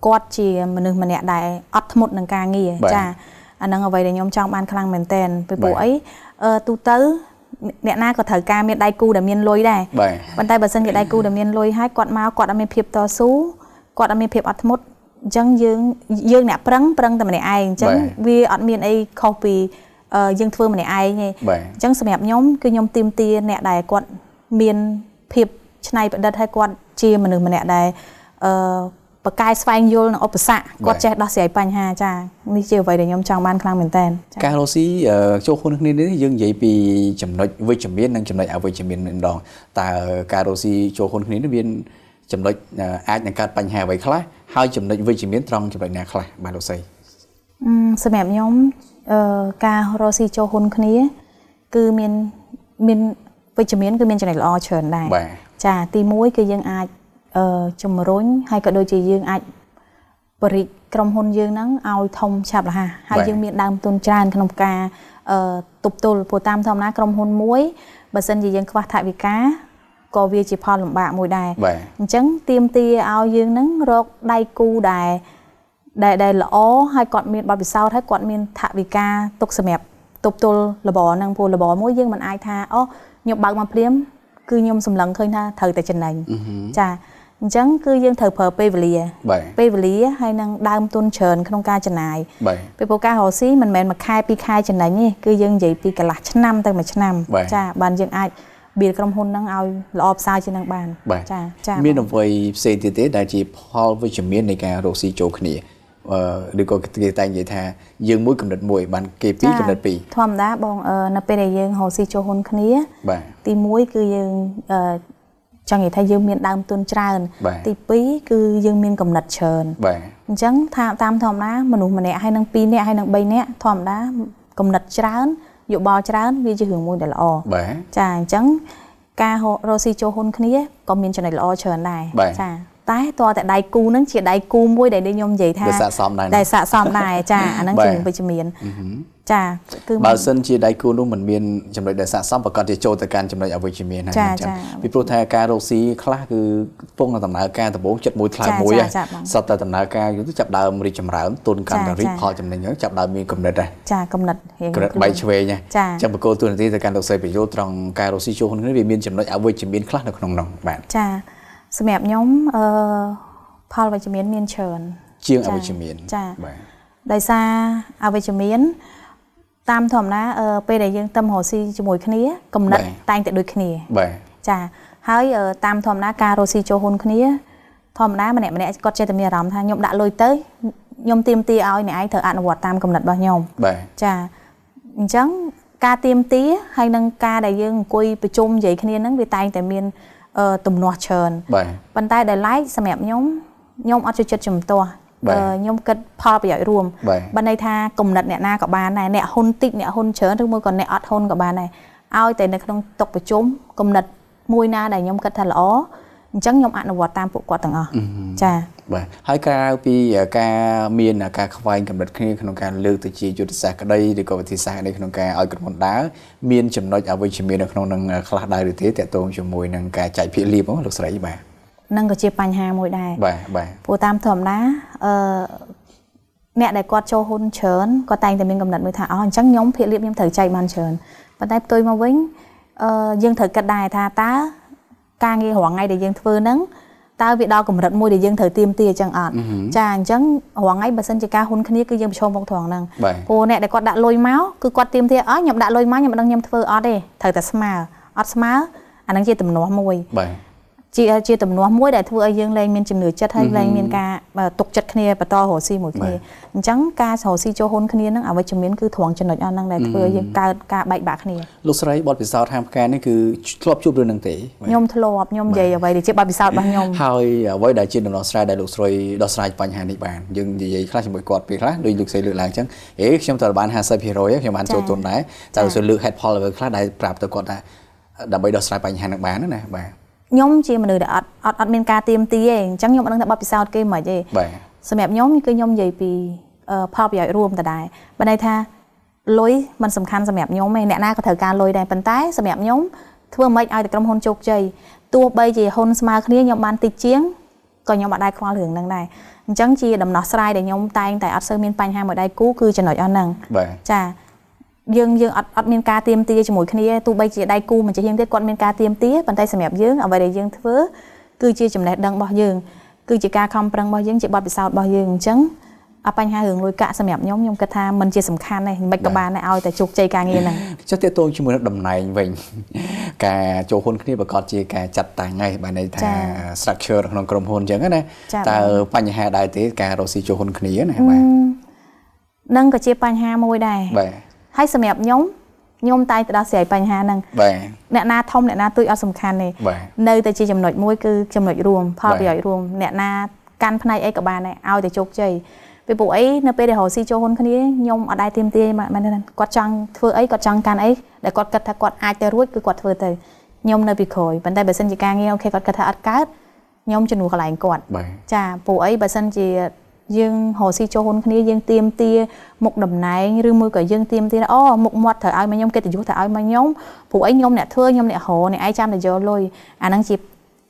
B: គាត់ជាមនុស្សម្នាក់ដែលអត់ធ្មត់នឹងការងារចាអានឹងអ្វីដែលខ្ញុំចង់បានខ្លាំងមែនតើពីព្រោះអីទូទៅអ្នកណាក៏ត្រូវការមានដៃគូដែលមានលុយដែរប៉ុន្តែបើសិនជាដៃគូដែលមានលុយហើយគាត់មកគាត់អត់មានភាពតស៊ូគាត់អត់មានភាពអត់ធ្មត់អញ្ចឹងយើងយើងអ្នកប្រឹងប្រឹងតែម្នាក់ឯងអញ្ចឹងវាអត់មានអីខុសពីយើងធ្វើម្នាក់ឯងទេអញ្ចឹងសម្រាប់ខ្ញុំគឺខ្ញុំទីមទាអ្នកដែលគាត់មានភាពច្នៃប្រឌិតហើយគាត់ជាមនុស្សម្នាក់ដែលអឺបកាយស្វែងយល់នឹងឧបសគ្គគាត់ចេះដោះស្រាយបញ្ហា ចានេះជាអ្វីដែលខ្ញុំចង់បានខ្លាំងមែនតើកា
A: ររ៉ូស៊ីចូលខ្លួនគ្នានេះយើងនិយាយពីចំណុចវិជ្ជមាននិងចំណុចអវិជ្ជមានម្ដងតើការរ៉ូស៊ីចូលខ្លួនគ្នានេះមានចំណុចអាចនឹងកើតបញ្ហាអ្វីខ្លះហើយចំណុចវិជ្ជមានត្រង់ចំណុចណាខ្លះបាទលោកសី
B: សម្រាប់ខ្ញុំការរ៉ូស៊ីចូលហ៊ុនគ្នា គឺមានមានវិជ្ជមានគឺមានចំណុចល្អច្រើនដែរចាទី1គឺយើងអាចជំរុញហើយក៏ដូចជាយើងអាចបរិយក្រុមហ៊ុនយើងហ្នឹងឲ្យធំឆាប់រហ័សហើយយើងមានដើមទុនច្រើនក្នុងការទប់ទល់ព្រោះតាមធម្មតាក្រុមហ៊ុនមួយបើសិនជាយើងខ្វះថវិកាក៏វាជាផលលំបាកមួយដែរអញ្ចឹងទៀមទាឲ្យយើងហ្នឹងរកដៃគូដែរដែលដែលល្អហើយគាត់មានបទពិសោធន៍ហើយគាត់មានថវិកាទុកសម្រាប់ទប់ទល់លបហ្នឹងព្រោះលបមួយយើងមិនអាចថាអូខ្ញុំបើកមកភ្លាមគឺខ្ញុំសម្លឹងឃើញថាត្រូវតែចំណេញចាអញ្ចឹងគឺយើងត្រូវប្រើពេលវេលាពេលវេលាហើយនឹងដើមទុនច្រើនក្នុងការចំណាយពីព្រោះការរកស៊ីមិនមែនមួយខែពីរខែចំណេញទេគឺយើងនិយាយពីកន្លះឆ្នាំទៅមួយឆ្នាំចាបានយើងអាចបៀលក្រុមហ៊ុនហ្នឹងឲ្យល្អផ្សាយជាងនឹងបានចាចាមាន
A: អ្វីផ្សេងទៀតទេដែលជាផលវិជ្ជមាននៃការរកស៊ីចូលគ្នាអឺឬក៏គេតែនិយាយថាយើងមួយកំណត់មួយបានគេពីរកំណត់ពីរ
B: ធម្មតាបងនៅពេលដែលយើងរកស៊ីចូលហ៊ុនគ្នាទី1គឺយើងចង់និយាយថាយើងមានដើមទុនច្រើនទី2គឺយើងមានកំណត់ច្រើនបាទអញ្ចឹងថាតាមធម្មតាមនុស្សម្នាក់ហើយនឹង2នាក់ហើយនឹង3នាក់ធម្មតាកំណត់ច្រើនយោបល់ច្រើនវាជារឿងមួយដែលល្អបាទចាអញ្ចឹងការរស់ស៊ីចូលហ៊ុនគ្នាក៏មានចំណុចល្អច្រើនដែរចាតែតើតែដៃគូនឹងជាដៃគូមួយដែលខ្ញុំនិយាយថាដែលស័ក
A: សមដែរដែលស័កសមដែរចាអាហ្នឹងជាវិ
B: ជ្ជមានចា
C: គឺបើសិន
A: ជាដៃគូនោះមិនមានចំណុចដែលស័ក្តិសមប្រកាសជាចូលទៅកាន់ចំណុចអវិជ្ជមានហើយអញ្ចឹងពីព្រោះថាការរកស៊ីខ្លះគឺពងដំណើរការដំបូងចិត្តមួយថ្លើមមួយហ្នឹងសតតែដំណើរការយូរទៅចាប់ដើមរីចម្រើនទុនកាន់តែរីផលចំណេញហ្នឹងចាប់ដើមមានកម្រិតដែរ
B: ចាកម្រិតរៀងកម្រិតបៃឆ
A: ្វេងហ្នឹងអញ្ចឹងបកគោលទូនាទីទៅកាន់លោកសេបយោត្រង់ការរកស៊ីចូលក្នុងនេះវាមានចំណុចអវិជ្ជមានខ្លះនៅក្នុងនោះបាទ
B: ចាសម្រាប់ខ្ញុំអឺផលវិជ្ជមាន មានច្រើន
A: ជាងអវិជ្ជមានចាបាទ
B: ដោយសារអវិជ្ជមានតាមធម្មតាពេលដែលយើងទៅរស់ស៊ីជាមួយគ្នាកំណត់តែងតែដូចគ្នាបាទចាហើយតាមធម្មតាការរស់ស៊ីចូលហ៊ុនគ្នាធម្មតាម្នាក់ម្នាក់គាត់ចេះតែមានអារម្មណ៍ថាខ្ញុំដាក់លុយទៅខ្ញុំទៀមទាឲ្យអ្នកឯងត្រូវអនុវត្តតាមកំណត់របស់ខ្ញុំបាទចាអញ្ចឹងការទៀមទាហើយនឹងការដែលយើងអង្គុយប្រជុំនិយាយគ្នាហ្នឹងវាតែងតែមានទំនាស់ច្រើនបាទប៉ុន្តែដែល like សម្រាប់ខ្ញុំខ្ញុំអត់ចូលចិត្តជំទាស់ខ្ញុំគិតផលប្រយោជន៍រួមបើន័យថាគំនិតអ្នកណាក៏បានដែរអ្នកហ៊ុនតិចអ្នកហ៊ុនច្រើនឬមួយក៏អ្នកអត់ហ៊ុនក៏បានដែរឲ្យតែនៅក្នុងតុប្រជុំគំនិតមួយ ណាដែលខ្ញុំគិតថាល្អអញ្ចឹងខ្ញុំអនុវត្តតាមពួកគាត់ទាំងអស់ចា៎
A: បាទហើយក្រៅពីការមានការខ្វែងកម្រិតគ្នាក្នុងការលើកទៅជាយុទ្ធសាស្ត្រក្តីឬក៏វិធីសាស្ត្រក្តីក្នុងការឲ្យក្រុមហ៊ុនដើរមានចំណុចអវិជ្ជមាននៅក្នុងនឹងខ្លះដែរឬទេតកតងជាមួយនឹងការចែកភាគលៀបលោកស្រីបាទ
B: នឹងក៏ជាបញ្ហាមួយដែរបាទបាទព្រោះតាមធម្មតាអឺអ្នកដែលគាត់ចូលហ៊ុនច្រើនគាត់តែងតែមានកំណត់មួយថាអូអញ្ចឹងខ្ញុំភាគលៀបខ្ញុំត្រូវចែកបានច្រើនប៉ុន្តែផ្ទុយមកវិញអឺយើងត្រូវគិតដែរថាតើការងាររងថ្ងៃដែលយើងធ្វើហ្នឹងតើវាដល់កម្រិតមួយដែលយើងត្រូវទៀមទាអញ្ចឹងអត់ចាអញ្ចឹងរងថ្ងៃបើសិនជាការហ៊ុនគ្នាគឺយើងប្រឈមមុខត្រង់ហ្នឹងព្រោះអ្នកដែលគាត់ដាក់លុយមកគឺគាត់ទៀមទាអោខ្ញុំដាក់លុយមកខ្ញុំមិនដឹងខ្ញុំធ្វើអត់ទេត្រូវតែស្មើអត់ស្មើអានឹងជាទំនាស់មួយបាទជាជាទំនាស់មួយដែលធ្វើឲ្យយើងលែងមានជំនឿចិត្តហើយលែងមានការទុកចិត្តគ្នាបន្តរស់ស៊ីមួយគ្នាអញ្ចឹងការរស់ស៊ីចូលហ៊ុនគ្នាហ្នឹងអវិជ្ជមានគឺត្រង់ចំណុចអស់ហ្នឹងដែលធ្វើឲ្យយើងកើតការបែកបាក់គ្នា
A: លោកស្រីបទពិសោធន៍ហាមផ្កានេះគឺធ្លាប់ជួបរឿងហ្នឹងទេខ្ញ
B: ុំធ្លាប់ខ្ញុំនិយាយអ្វីដែលជាបទពិសោធន៍របស់ខ្ញុំ
A: ហើយអ្វីដែលជាដំណោះស្រាយដែលលោកស្រីដោះស្រាយបញ្ហានេះបានយើងនិយាយខ្លះជាមួយគាត់ពេលខ្លះដូចលោកស្រីលើកឡើងអញ្ចឹងអេខ្ញុំត្រូវបាន50%ខ្ញុំបានចូលទុនដែរតែលោកស្រីលើក head poll អ្វីខ្លះដែលប្រាប់ទៅគាត់ថាដើម្បីដោះស្រាយបញ្ហានឹងបានណាបាទ
B: ខ្ញុំជាមនុស្សដែលអត់អត់អត់មានការទៀមទីទេអញ្ចឹងខ្ញុំអត់ដឹងថាបទពិសោធន៍គេមិនទេសម្រាប់ខ្ញុំគឺខ្ញុំនិយាយពីផលប្រយោជន៍រួមតដែរបើន័យថាលុយมันសំខាន់សម្រាប់ខ្ញុំឯងអ្នកណាក៏ត្រូវការលុយដែរប៉ុន្តែសម្រាប់ខ្ញុំធ្វើម៉េចឲ្យតែក្រុមហ៊ុនជោគជ័យទោះបីជាហ៊ុនស្មើគ្នាខ្ញុំបានតិចជាងក៏ខ្ញុំអត់ដែរខ្វល់រឿងហ្នឹងដែរអញ្ចឹងជាដំណោះស្រាយដែលខ្ញុំតែងតែអត់សូវមានបញ្ហាមួយដៃគូគឺចំណុចអស់ហ្នឹងចាយើងយើងអត់អត់មានការទៀមទាជាមួយគ្នាទោះបីជាដៃគូមិនចេះយើងទៀតគាត់មានការទៀមទាប៉ុន្តែសម្រាប់យើងអ្វីដែលយើងធ្វើគឺជាចំណេះដឹងរបស់យើង គឺជាការខំប្រឹងរបស់យើងជាបទពិសោធន៍របស់យើងអញ្ចឹងអបញ្ហារឿងលុយកាក់សម្រាប់ខ្ញុំខ្ញុំគិតថាมันជាសំខាន់ដែរមិនក៏បានដែរឲ្យតែជោគជ័យការងារហ្នឹង
A: ចុះតើតោងជាមួយនឹងតំណែងវិញការចូលហ៊ុនគ្នាប្រកាសជាការចាត់តាំងហើយបានន័យថា structure ក្នុងក្រុមហ៊ុនអញ្ចឹងណាតើបញ្ហាដែរទេការរកស៊ីចូលហ៊ុនគ្នាណាបា
B: ទនឹងក៏ជាបញ្ហាមួយដែរបាទហើយសម្រាប់ខ្ញុំខ្ញុំតែងតែដោះស្រាយបញ្ហាហ្នឹងបាទអ្នកណាធំអ្នកណាទូចអត់សំខាន់ទេនៅតែជាចំណុចមួយគឺចំណុចរួមផលប្រយោជន៍រួមអ្នកណាកាន់ផ្នែកអីក៏បានដែរឲ្យតែជោគជ័យពីពួកអីនៅពេលដែលរកស៊ីចូលហ៊ុនគ្នាខ្ញុំអត់ដែរទៀមទាមែនគាត់ចង់ធ្វើអីគាត់ចង់កាន់អីដែលគាត់គិតថាគាត់អាចទៅរួចគឺគាត់ធ្វើទៅខ្ញុំនៅពីក្រោយប៉ុន្តែបើសិនជាការងារអូខេគាត់គិតថាអត់កើតខ្ញុំជំនួសកន្លែងគាត់ចាពួកអីបើសិនជាយើងរកស៊ីចូលគ្នាយើងទៀមទាមុខតំណែងឬមួយក៏យើងទៀមទាអូមុខមាត់ត្រូវឲ្យមកខ្ញុំកិត្តិយសត្រូវឲ្យមកខ្ញុំព្រោះអីខ្ញុំអ្នកធ្វើខ្ញុំអ្នករកអ្នកឯងចាំតែយកលុយអាហ្នឹងជា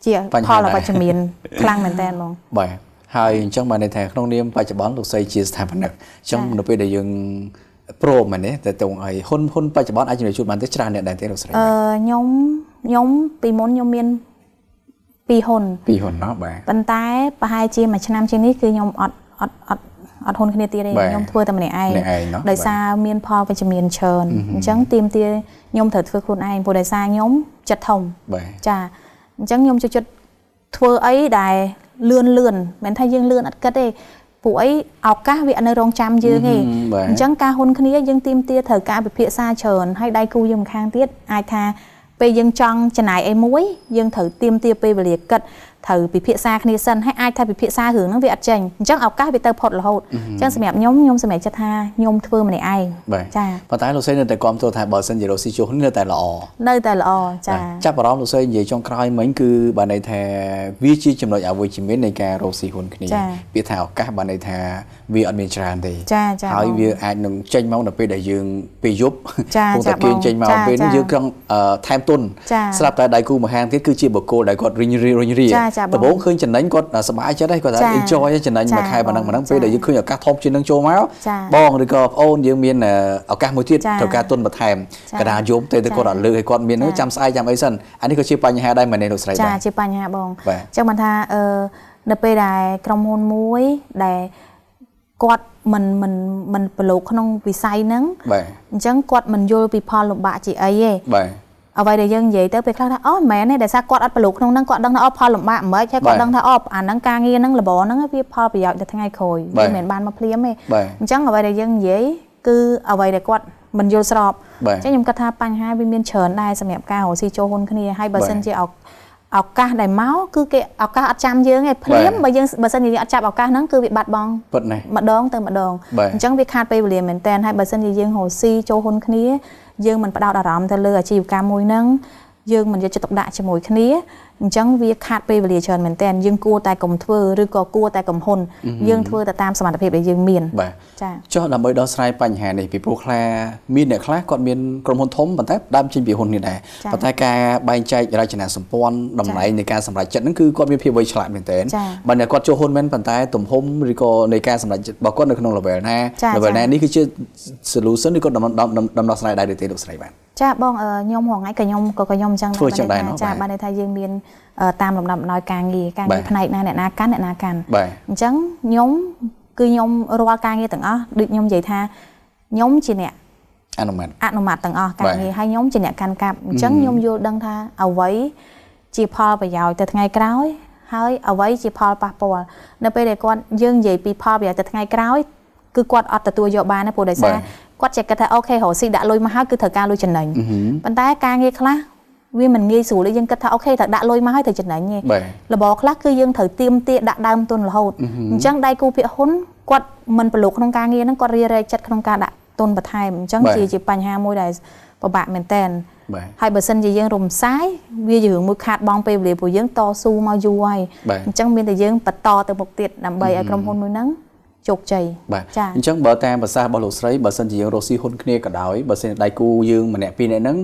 B: ជាផលអវិជ្ជមានខ្លាំងមែនតើហ្មង
A: បាទហើយអញ្ចឹងបានន័យថាក្នុងនាមបច្ចុប្បន្នលោកសីជាស្ថាបនិកអញ្ចឹងនៅពេលដែលយើងព្រមហ្នឹងតែតងឲ្យហ៊ុនហ៊ុនបច្ចុប្បន្នអាចជំនួយជួយបានទេច្រើនអ្នកដែរទេលោកស្រីអឺ
B: ខ្ញុំខ្ញុំពីមុនខ្ញុំមានពីហ៊ុន
A: ពីហ៊ុនណោះបាទ
B: ប៉ុន្តែ ប្រហែលជាមួយឆ្នាំជាងនេះគឺខ្ញុំអត់អត់អត់អត់ហ៊ុនគ្នាទៀតទេខ្ញុំធ្វើតែម្នាក់ឯងដោយសារមានផលវិជ្ជមានច្រើនអញ្ចឹងទីមទាខ្ញុំត្រូវធ្វើខ្លួនឯងព្រោះដោយសារខ្ញុំចិត្តធំចាអញ្ចឹងខ្ញុំចូលចិត្តធ្វើអីដែលលឿនលឿនមិនថាយើងលឿនអត់គិតទេពួកអីឱកាសវានៅរងចាំយើងឯងអញ្ចឹងការហ៊ុនគ្នាយើងទីមទាត្រូវការពិភាក្សាច្រើនហើយដៃគូយើងម្ខាងទៀតអាចថាពេលយើងចង់ចំណាយអីមួយយើងត្រូវទៀមទាពេលវេលាគិតត្រូវពិភាក្សាគ្នាសិនហើយអាចថាពិភាក្សារឿងហ្នឹងវាអត់ចេញអញ្ចឹងឱកាសវាទៅផុតរហូតអញ្ចឹងសម្រាប់ខ្ញុំខ្ញុំសម្រាប់ចិត្តថាខ្ញុំធ្វើម្នាក់ឯង
A: ចាប៉ុន្តែលោកសីនៅតែគ្រប់គ្រងថាបើសិនជារកស៊ីជួសនៅតែល្អ
B: នៅតែល្អចា
A: ចាប់អារម្មណ៍លោកសីនិយាយចុងក្រោយមិញគឺបានន័យថាវាជាចំណុចអវិជ្ជមាននៃការរកស៊ីហ៊ុនគ្នាពាក្យថាឱកាសបានន័យថាវាអត់មានច្រើនទេហើយវាអាចនឹងចេញមកនៅពេលដែលយើងពេលយប់ព្រោះតែគេចេញមកពេលនេះយើងគ្រាន់ថែមទុនស្រាប់តែដៃគូមកហាងទៀតគឺជាបុគ្គលដែលគាត់រិញរិញរាចាបងដំបូងឃើញចំណេញគាត់សប្បាយចិត្តហ្នឹងគាត់ថា enjoy ចំណេញមួយខែប៉ុណ្ណឹងប៉ុណ្ណឹងពេលដែលយើងឃើញឱកាសធំជាងនឹងចូលមកបងឬក៏ប្អូនយើងមានឱកាសមួយទៀតត្រូវការទុនបន្ថែមកណ្ដាលយោមទេទៅគាត់អត់លើឲ្យគាត់មាននោះចាំស្អែកចាំអីសិនអានេះក៏ជាបញ្ហាដែរមែនទេលោកស្រីចា
B: ជាបញ្ហាបង
A: អញ
C: ្ចឹ
B: ងបានថាអឺនៅពេលដែល ក្រុមហ៊ុនមួយដែលគាត់មិនមិនមិនប្រឡូកក្នុងវិស័យហ្នឹងអញ្ចឹងគាត់មិនយល់ពីផលលំបាកជាអីទេអ្វីដែលយើងនិយាយទៅពេលខ្លះថាអូមែនទេដែលថាគាត់អត់ប្រឡូកក្នុងហ្នឹងគាត់ដឹងថាអូផលលំបាកមិនខ្មិចហើយគាត់ដឹងថាអូអាហ្នឹងការងារហ្នឹងលបហ្នឹងវាផលប្រយោជន៍ទៅថ្ងៃក្រោយមិនមែនបានមកភ្លាមទេអញ្ចឹងអ្វីដែលយើងនិយាយគឺអ្វីដែលគាត់មិនយល់ស្របអញ្ចឹងខ្ញុំគិតថាបញ្ហាវាមានច្រើនដែរសម្រាប់ការរស់ស៊ីចូលហ៊ុនគ្នាហើយបើសិនជាឱឱកាសដែលមកគឺគេឱកាសអត់ចាំយើងទេភ្លាមបើយើងបើសិនជាយើងអត់ចាប់ឱកាសហ្នឹងគឺវាបាត់បង់ម្ដងទៅម្ដងអញ្ចឹងវាខាតពេលវេលាមែនតើហើយបើសិនជាយើងរស់ស៊ីចូលហ៊ុនគ្នាយើងមិនផ្ដោតអារម្មណ៍ទៅលើអាជីវកម្មមួយហ្នឹងយើងមិនយកចិត្តទុកដាក់ជាមួយគ្នាអញ្ចឹងវាខាតពេលវេលាច្រើនមែនទែនយើងគួរតែកុំធ្វើឬក៏គួរតែកុំហ៊ុនយើងធ្វើ
A: ទៅតាមសមត្ថភាពដែលយើងមានបាទចា៎ចុះដើម្បីដោះស្រាយបញ្ហានេះពីព្រោះខ្លាមានអ្នកខ្លះគាត់មានក្រុមហ៊ុនធំប៉ុន្តែដើមចេញពីហ៊ុននេះដែរប៉ុន្តែការបែងចែករចនាសម្ព័ន្ធតម្លៃនៃការសម្រេចចិត្តហ្នឹងគឺគាត់មានភាពវៃឆ្លាតមែនទែនបើអ្នកគាត់ចូលហ៊ុនមែនប៉ុន្តែទំហំឬក៏នៃការសម្រេចចិត្តរបស់គាត់នៅក្នុង level ណា level ណានេះគឺជា solution ឬក៏ដំណោះស្រាយដែរឬទេលោកស្រីបាទ
B: ចាបងខ្ញុំរងថ្ងៃក៏ខ្ញុំក៏ខ្ញុំអញ្ចឹងដែរចាបានន័យថាយើងមានតាមលំដាប់អំណោយការងារការងារផ្នែកណាអ្នកណាកាន់អ្នកណាកាន់អញ្ចឹងខ្ញុំគឺខ្ញុំរាល់ការងារទាំងអស់ដូចខ្ញុំនិយាយថាខ្ញុំជាអ្នកអនុម័តអនុម័តទាំងអស់ការងារហើយខ្ញុំជាអ្នកកាន់កាប់អញ្ចឹងខ្ញុំយល់ដឹងថាអ្វីជាផលប្រយោជន៍ទៅថ្ងៃក្រោយ ហើយអ្វីជាផលប៉ះពាល់នៅពេលដែលគាត់យើងនិយាយពីផលប្រយោជន៍ទៅថ្ងៃក្រោយគឺគាត់អត់ទទួលយកបានទេព្រោះដោយសារគាត់ចេះគិតថាអូខេរកស៊ីដាក់លុយមកហើយគឺត្រូវការលុយចំណេញប៉ុន្តែការងារខ្លះវាមិនងាយស្រួលទេយើងគិតថាអូខេត្រូវដាក់លុយមកហើយត្រូវចំណេញទេរបរខ្លះគឺយើងត្រូវទៀមទាដាក់ដើមទុនរហូតអញ្ចឹងដៃគូភាគហ៊ុនគាត់មិនប្រឡូកក្នុងការងារហ្នឹងគាត់រារែកចិត្តក្នុងការដាក់ទុនបន្ថែមអញ្ចឹងជាជាបញ្ហាមួយដែលពិបាកមែនតើហើយបើសិនជាយើងរំសាយវាយើងមួយខាតបងពេលវេលាពួកយើងតស៊ូមកយូរហើយអញ្ចឹងមានតែយើងបន្តទៅមុខទៀតដើម្បីឲ្យក្រុមហ៊ុនមួយហ្នឹងជោគជ័យ
A: បាទអញ្ចឹងបើតាមប្រសាសន៍របស់លោកស្រីបើសិនជាយើងរកស៊ីហ៊ុនគ្នាក៏ដោយបើសិនដៃគូយើងម្នាក់ពីរនាក់ហ្នឹង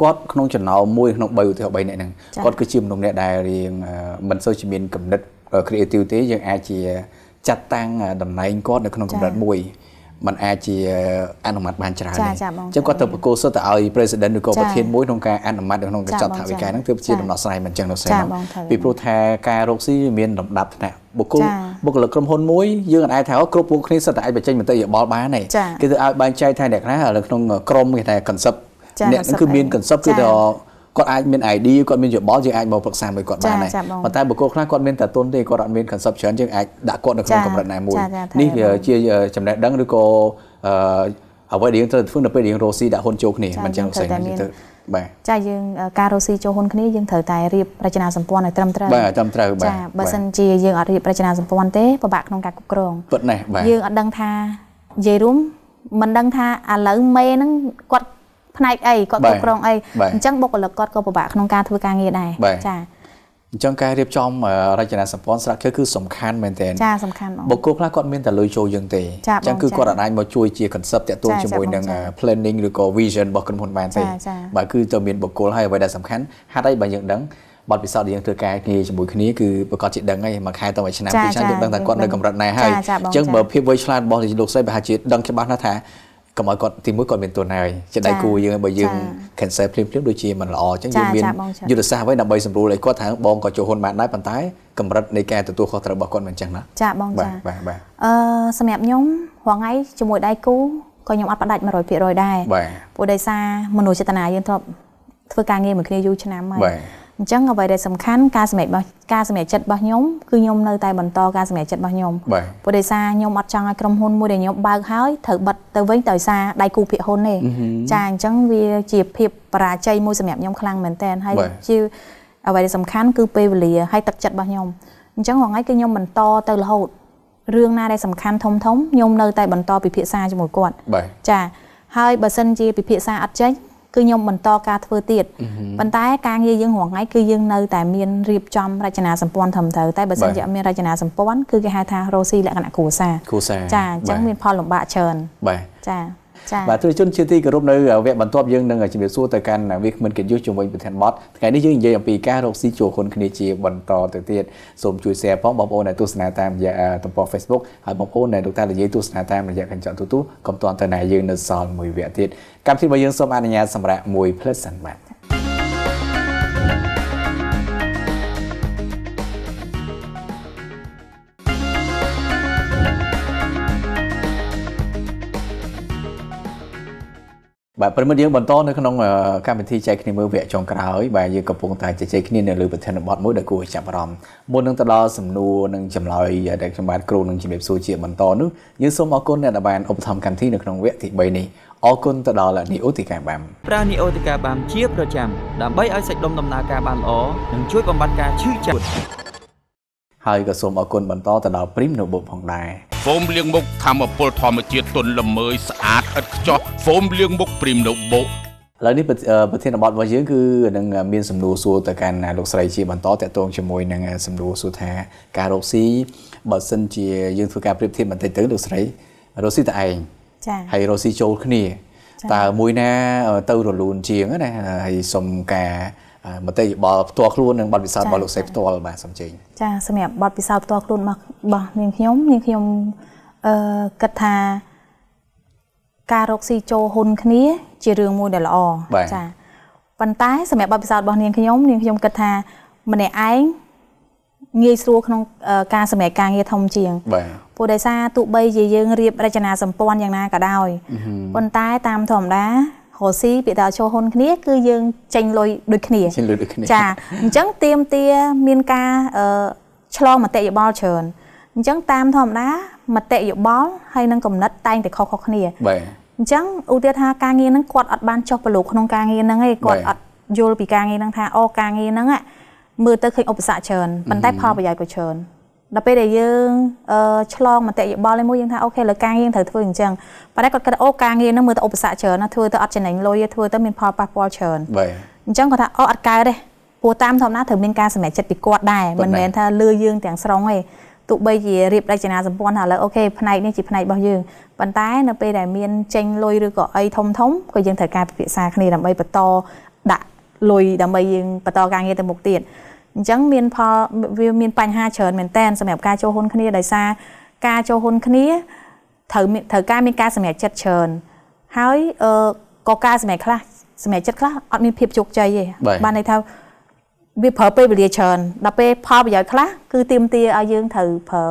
A: គាត់ក្នុងចំណោមមួយក្នុង3ឧទាហរណ៍3នាក់ហ្នឹងគាត់គឺជាមនុស្សម្នាក់ដែលរៀងមិនសូវជាមានគំនិត creative ទេយើងអាចជាចាត់តាំងតំណែងគាត់នៅក្នុងកម្រិតមួយมันអាចជាអនុម័តបានច្រើនអញ្ចឹងគាត់ទៅបកគោសុទ្ធទៅឲ្យ president ឬក៏ប្រធានមួយក្នុងការអនុម័តក្នុងកិច្ចថាវិការហ្នឹងគឺជាដំណោះស្រាយមិនអញ្ចឹងនោះសែនពីព្រោះថាការរកស៊ីមានលំដាប់ថ្នាក់បុគ្គលបុគ្គលិកក្រុមហ៊ុនមួយយើងអាចថាគ្រប់ពួកគ្នាសិតតែអាចបញ្ចេញមតិយោបល់បានទេគេទៅឲ្យបែងចែកថាអ្នកខ្លះនៅក្នុងក្រុមគេថា concept អ្នកហ្នឹងគឺមានកន្សពគឺទៅគាត់អាចមាន idea គាត់មានយោបល់យើងអាចមកប្រឹក្សាមួយគាត់បានដែរប៉ុន្តែបុគ្គលខ្លះគាត់មានតែទុនទេគាត់អត់មាន concept ច្រើនយើងអាចដាក់គាត់នៅក្នុងកម្រិតណាមួយនេះជាចំណេះដឹងឬក៏អ្វីដែលយើងត្រូវធ្វើនៅពេលយើងរស់ស៊ីដាក់ហ៊ុនចូលគ្នាមិនចឹងផ្សេងទៅបាទ
B: ចាយើងការរស់ស៊ីចូលហ៊ុនគ្នាយើងត្រូវតែរៀបរចនាសម្ព័ន្ធឲ្យត្រឹមត្រូវបាទត្រឹមត្រូវបាទចាបើសិនជាយើងអត់រៀបរចនាសម្ព័ន្ធទេពិបាកក្នុងការគ្រប់គ្រង
A: ពិតណាស់បាទយើងអ
B: ត់ដឹងថានិយាយរួមមិនដឹងថាឥឡូវមេហ្នឹងគាត់ផ្នែកអីគាត់គ្រប់គ្រងអីអញ្ចឹងបុគ្គលិកគាត់ក៏ពិបាកក្នុងការធ្វើការងារដែរចា៎
A: អញ្ចឹងការរៀបចំរចនាសម្ព័ន្ធស្រាក់គឺគឺសំខាន់មែនទែនចាសំខាន់បងបុគ្គលខ្លះគាត់មានតែលុយចូលយើងទេអញ្ចឹងគឺគាត់អាចមកជួយជា concept តាក់ទងជាមួយនឹង planning ឬក៏ vision របស់ក្រុមហ៊ុនបានទេបាទគឺទៅមានបុគ្គលហើយអ្វីដែលសំខាន់ហាត់ឲ្យបើយើងដឹងបទពិសោធន៍យើងធ្វើការងារជាមួយគ្នាគឺប្រកាសជាដឹងហើយមួយខែទៅមួយឆ្នាំពីរឆ្នាំយើងដឹងថាគាត់នៅកម្រិតណាហើយអញ្ចឹងបើភាពវៃឆ្លាតរបស់លោកស្រីប្រហែលជាដឹងច្បាស់ណាស់ថាកុំឲ្យគាត់ទីមួយគាត់មានទុនហើយជាដៃគូយើងបើយើង cancel ភ្លាមភ្លាមដូចជាមិនល្អអញ្ចឹងយើងមានយុទ្ធសាស្ត្រអ្វីដើម្បីសម្រួលឲ្យគាត់ថាបងក៏ចូលហ៊ុនបានដែរប៉ុន្តែ កម្រិតនៃការទទួលខុសត្រូវរបស់គាត់មិនអញ្ចឹងណា
B: ចាបងចាបាទបាទអឺសម្រាប់ខ្ញុំរងថ្ងៃជាមួយដៃគូក៏ខ្ញុំអត់ផ្ដាច់100%ដែរបាទព្រោ
A: ះ
B: ដោយសារមនោចេតនាយើងធ្លាប់ធ្វើការងារមួយគ្នាយូរឆ្នាំហើយអញ្ចឹងអ្វីដែលសំខាន់ការសម្រេចរបស់ការសម្រេចចិត្តរបស់ខ្ញុំគឺខ្ញុំនៅតែបន្តការសម្រេចចិត្តរបស់ខ្ញុំព្រោះដោយសារខ្ញុំអត់ចង់ឲ្យក្រុមហ៊ុនមួយដែលខ្ញុំបើកហើយត្រូវបិទទៅវិញដោយសារដៃគូភាគហ៊ុនទេចាអញ្ចឹងវាជាភាពបរាជ័យមួយសម្រាប់ខ្ញុំខ្លាំងមែនតើហើយជាអ្វីដែលសំខាន់គឺពេលវេលាហើយទឹកចិត្តរបស់ខ្ញុំអញ្ចឹងរហងៃគឺខ្ញុំបន្តទៅរហូតរឿងណាដែលសំខាន់ធំធំខ្ញុំនៅតែបន្តពិភាក្សាជាមួយគាត់ចាហើយបើសិនជាពិភាក្សាអត់ចេញគឺខ្ញុំបន្តការធ្វើទៀតប៉ុន្តែការងារយើងរងថ្ងៃគឺយើងនៅតែមានរៀបចំរចនាសម្ព័ន្ធត្រឹមត្រូវតែបើសិនជាអត់មានរចនាសម្ព័ន្ធគឺគេហៅថារ៉ូស៊ីលក្ខណៈគ្រួសា
A: រគ្រួសារចាអញ្ចឹងមា
B: នផលលំបាកច្រើនបាទចាបាទ
A: ទស្សនិកជនជាទីគោរពនៅវគ្គបន្ទាប់យើងនឹងជំរាបសួរទៅកាន់វាគ្មិនកិត្តិយសជាមួយប្រធានបតថ្ងៃនេះយើងនិយាយអំពីការរកស៊ីជួលហ៊ុនគ្នាជាបន្តទៅទៀតសូមជួយ share ផងបងប្អូនដែលទស្សនាតាមរយៈទំព័រ Facebook ហើយបងប្អូនដែលលោកតានិយាយទស្សនាតាមរយៈកញ្ចក់ទូទូកុំតន់ទៅណាយើងនៅសល់មួយវគ្គទៀតកម្មវិធីរបស់យើងសូមអនុញ្ញាតសម្រាប់មួយផ្លិតសិនបាទបាទប្រិមិត្តយើងបន្តនៅក្នុងកម្មវិធីចែកគ្នាមើលវគ្គចុងក្រោយបាទយើងកំពុងតែជជែកគ្នានៅលើប្រធានបទមួយដែលគួរឲ្យចាប់អារម្មណ៍មុននឹងទៅដល់សំណួរនិងចម្លើយដែលខ្ញុំបានគ្រូនឹងជំរាបសួរជាបន្តនោះយើងសូមអរគុណអ្នកដែលបានឧបត្ថម្ភកម្មវិធីនៅក្នុងវគ្គទី3នេះអរគុណទៅដល់នីអូតិកាបាំប្រានីអូតិកាបាំជាប្រចាំដើម្បីឲ្យសាច់ដុំដំណើរការបានល្អនិងជួយបំបត្តិការឈឺចាប់ហើយក៏សូមអរគុណបន្តទៅដល់ព្រីមណូបុកផងដែរហ្វូមលាងមុខធម្មពលធម្មជាតិទុនល្មើយស្អាតឥតខ្ចោះហ្វូមលាងមុខព្រីមណូបុកឥឡូវនេះប្រធានបទរបស់យើងគឺនឹងមានសំណួរសួរទៅកាន់លោកស្រីជាបន្តតកតងជាមួយនឹងសំណួរសួរថា ការរកស៊ីបើសិនជា យើងធ្វើការប្រៀបធៀបបន្តិចទៅលោកស្រីរកស៊ីតឯងចា៎ហើយរកស៊ីចូលគ្នាតើមួយណា ទៅរលូនជាងណាហើយសុំការមតិយោបល់ផ្ទាល់ខ្លួននិងបទពិសោធន៍របស់លោកសេផ្ទាល់បាទសំជេង
B: ចាសម្រាប់បទពិសោធន៍ផ្ទាល់ខ្លួនរបស់របស់នាងខ្ញុំនាងខ្ញុំអឺគិតថាការរកស៊ីចូលហ៊ុនគ្នាជារឿងមួយដែលល្អចាប៉ុន្តែសម្រាប់បទពិសោធន៍របស់នាងខ្ញុំនាងខ្ញុំគិតថាម្នាក់ឯងងាយស្រួលក្នុងការសម្រេចការងារធំជាងបាទព្រោះដោយសារទោះបីជាយើងរៀបរចនាសម្ព័ន្ធយ៉ាងណាក៏ដោយប៉ុន្តែតាមធម្មតារកស៊ីពាក្យថាចូលហ៊ុនគ្នាគឺយើងចេញលុយដូចគ្នាចេញលុយដូចគ្នាចាអញ្ចឹងទៀមទាមានការឆ្លងមតិយោបល់ច្រើនអញ្ចឹងតាមធម្មតាមតិយោបល់ហើយនឹងគំនិតតែងតែខុសៗគ្នាបាទអញ្ចឹងឧទាហរណ៍ថាការងារហ្នឹងគាត់អត់បានចុះប្រឡូកក្នុងការងារហ្នឹងឯងគាត់អត់យល់ពីការងារហ្នឹងថាអូការងារហ្នឹងមើលទៅឃើញឧបសគ្គច្រើនប៉ុន្តែផលប្រយោជន៍ក៏ច្រើនដល់ពេលដែលយើងឆ្លងមតិយោបល់ឯមួយយើងថាអូខេលើការងារត្រូវធ្វើអញ្ចឹងប៉ុន្តែគាត់គិតអូការងារនឹងមើលទៅឧបសគ្គច្រើនណាធ្វើទៅអត់ចំណេញលុយធ្វើទៅមានផលប៉ះពាល់ច្រើនបាទអញ្ចឹងគាត់ថាអូអត់កើតទេព្រោះតាមធម្មតាត្រូវមានការសម្រេចចិត្តពីគាត់ដែរមិនមែនថាលឺយើងទាំងស្រុងទេទោះបីជារៀបរចនាសម្ព័ន្ធថាឥឡូវអូខេផ្នែកនេះជាផ្នែករបស់យើងប៉ុន្តែនៅពេលដែលមានចេញលុយឬក៏អីធំធំក៏យើងត្រូវការពិភាក្សាគ្នាដើម្បីបន្តដាក់លុយដើម្បីយើង បន្តការងារទៅមុខទៀតអញ្ចឹងមានផលវាមានបញ្ហាច្រើនមែនតើសម្រាប់ការចូលហ៊ុនគ្នាដោយសារការចូលហ៊ុនគ្នាត្រូវត្រូវការមានការសម្រេចចិត្តច្រើនហើយអឺក៏ការសម្រេចខ្លះសម្រេចចិត្តខ្លះអត់មានភាពជោគជ័យទេបានន័យថាវាប្រើពេលវេលាច្រើនដល់ពេលផលប្រយោជន៍ខ្លះគឺទៀមទាឲ្យយើងត្រូវប្រើ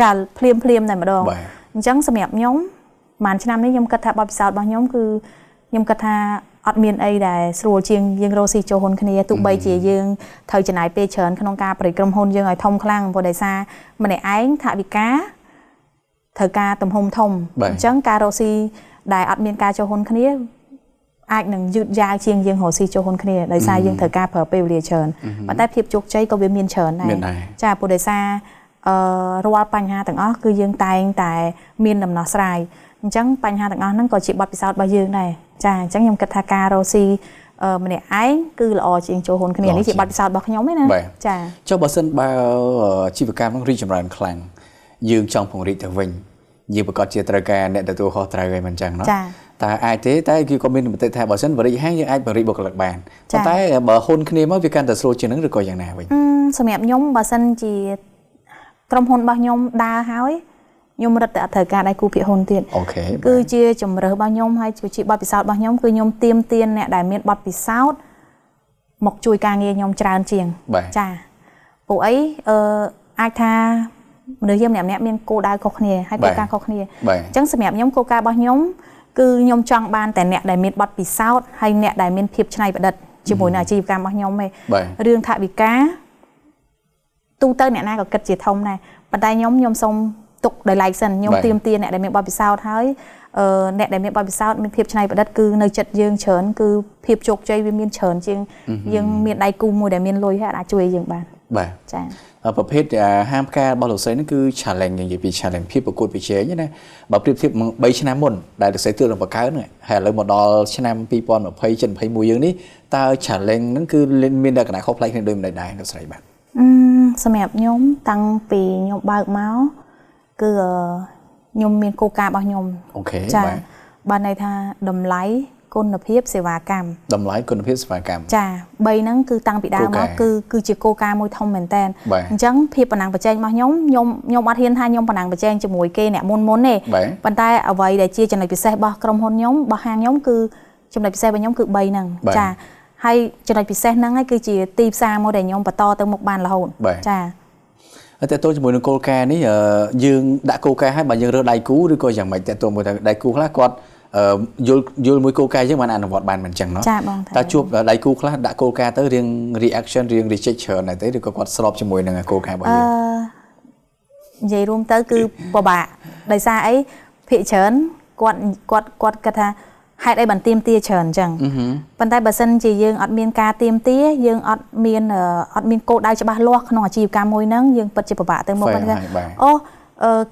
B: ចាភ្លាមភ្លាមតែម្ដងអញ្ចឹងសម្រាប់ខ្ញុំប្រហែលឆ្នាំនេះខ្ញុំគិតថាបទពិសោធន៍របស់ខ្ញុំគឺខ្ញុំគិតថាអត់មានអីដែលស្រួលជាងយើងរកស៊ីចូលហ៊ុនគ្នាទោះបីជាយើងត្រូវចំណាយពេលច្រើនក្នុងការប្រយុទ្ធក្រុមហ៊ុនយើងឲ្យធំខ្លាំងព្រោះដោយសារម្នាក់ឯងថាវិការត្រូវការទំហំធំអញ្ចឹងការរកស៊ីដែលអត់មានការចូលហ៊ុនគ្នាអាចនឹងយឺតយ៉ាវជាងយើងរកស៊ីចូលហ៊ុនគ្នាដោយសារយើងត្រូវការប្រើពេលវេលាច្រើនប៉ុន្តែភាពជោគជ័យក៏វាមានច្រើនដែរចាព្រោះដោយសារអឺរាល់បញ្ហាទាំងអស់គឺយើងតែងតែ មានដំណោះស្រាយអញ្ចឹងបញ្ហាទាំងអស់ហ្នឹងក៏ជាបទពិសោធន៍របស់យើងដែរចាអញ្ចឹងខ្ញុំគិតថាការរស់ស៊ីម្នាក់ឯងគឺល្អជាងចូលហ៊ុនគ្នានេះជាបទពិសោធន៍របស់ខ្ញុំឯណាចា
A: ចុះបើសិនបើជីវកម្មនឹងរីកចម្រើន ខ្លាំងយើង ចង់ពង្រីកទៅវិញយើងប្រកាសជាត្រូវការអ្នកទទួលខុសត្រូវឯមិនចឹងណាតើអាចទេតែគឺក៏មានមតិថាបើសិនបរិយហាងយើងអាចបរិយបុគ្គលិកបានប៉ុន្តែបើហ៊ុនគ្នាមកវាកាន់តែស្រួលជាងនឹងឬក៏យ៉ាងណាវិញ
B: សម្រាប់ខ្ញុំបើសិនជាក្រុមហ៊ុនរបស់ខ្ញុំដើរហើយខ្ញុំរឹតតែអត់ត្រូវការដៃគូភាគហ៊ុនទៀតគឺជាជំរើសរបស់ខ្ញុំហើយជាបទពិសោធន៍របស់ខ្ញុំគឺខ្ញុំទៀមទានអ្នកដែលមានបទពិសោធន៍មកជួយការងារខ្ញុំច្រើនជាងចាពួកអីអឺអាចថាមនុស្សយើងម្នាក់ម្នាក់មានគោលដៅខុសគ្នាហើយគោលការណ៍ខុសគ្នាអញ្ចឹងសម្រាប់ខ្ញុំគោលការណ៍របស់ខ្ញុំគឺខ្ញុំចង់បានតែអ្នកដែលមានបទពិសោធន៍ហើយអ្នកដែលមានភាពច្នៃប្រឌិតជាមួយនឹងអាជីវកម្មរបស់ខ្ញុំឯងរឿងថាវិការទូទៅអ្នកណាក៏គិតជាធំដែរប៉ុន្តែខ្ញុំខ្ញុំសូមទុកដោយឡែកសិនខ្ញុំទៀមទាអ្នកដែលមានបទពិសោធន៍ហើយអឺអ្នកដែលមានបទពិសោធន៍មានភាពច្នៃប្រឌិតគឺនៅចិត្តយើងច្រើនគឺភាពជោគជ័យវាមានច្រើនជាង យើងមានដៃគូមួយដែលមានលុយហើយអាចជួយយើងបាន
A: បាទចា៎ប្រភេទហាមផ្ការបស់លោកស្រីនេះគឺ challenge និយាយពី challenge ភាពប្រកួតប្រជែងណាបើប្រៀបធៀប3ឆ្នាំមុនដែលលោកស្រីទើបនឹងបង្កើនហើយឥឡូវមកដល់ឆ្នាំ2020ជិន21យើងនេះតើ challenge ហ្នឹងគឺមានលក្ខណៈខុសប្លែកគ្នាដោយមិនដែរលោកស្រីបាទ
B: សម្រាប់ខ្ញុំតាំងពីខ្ញុំបើកមកគឺខ្ញុំមានគោលការណ៍របស់ខ្ញុំអូខេចា៎បានន័យថាតម្លៃគុណភាពសេវាកម្ម
A: តម្លៃគុណភាពសេវាកម្មច
B: ា3ហ្នឹងគឺតាំងពីដើមមកគឺគឺជាគោលការណ៍មួយធំមែនតើអញ្ចឹងភាពប្រណាំងប្រជែងរបស់ខ្ញុំខ្ញុំខ្ញុំអត់ហ៊ានថាខ្ញុំប្រណាំងប្រជែងជាមួយគេអ្នកមុនមុនទេប៉ុន្តែអ្វីដែលជាចំណុចពិសេសរបស់ក្រុមហ៊ុនខ្ញុំរបស់ហាងខ្ញុំគឺចំណុចពិសេសរបស់ខ្ញុំគឺ3ហ្នឹងចាហើយចំណុចពិសេសហ្នឹងឯងគឺជាទីផ្សារមួយដែលខ្ញុំបន្តទៅមុខបានរហូតចា
A: តើតើជាមួយនឹងគោលការណ៍នេះយើងដាក់គោលការណ៍ឲ្យបើយើងរើសដៃគូឬក៏យ៉ាងម៉េចតើតើមួយថាដៃគូខ្លះគាត់យល់យល់មួយគោលការណ៍យើងបានអនុវត្តបានមិនអញ្ចឹងណាតើជួបដៃគូខ្លះដាក់គោលការណ៍ទៅរៀង reaction រៀង reject ច្រើនដែរទេឬក៏គាត់ស្របជាមួយនឹងគោលការណ៍របស់យើង
B: និយាយរួមទៅគឺពិបាកដោយសារអីភាកច្រើនគាត់គាត់គាត់គិតថាហេតុអីបានទៀមទាច្រើនអញ្ចឹងប៉ុន្តែបើសិនជាយើងអត់មានការទៀមទាយើងអត់មានអត់មានគោលដៅច្បាស់លាស់ក្នុងអាជីវកម្មមួយហ្នឹងយើងពិតជាពិបាកទៅមុខហ្នឹងអូ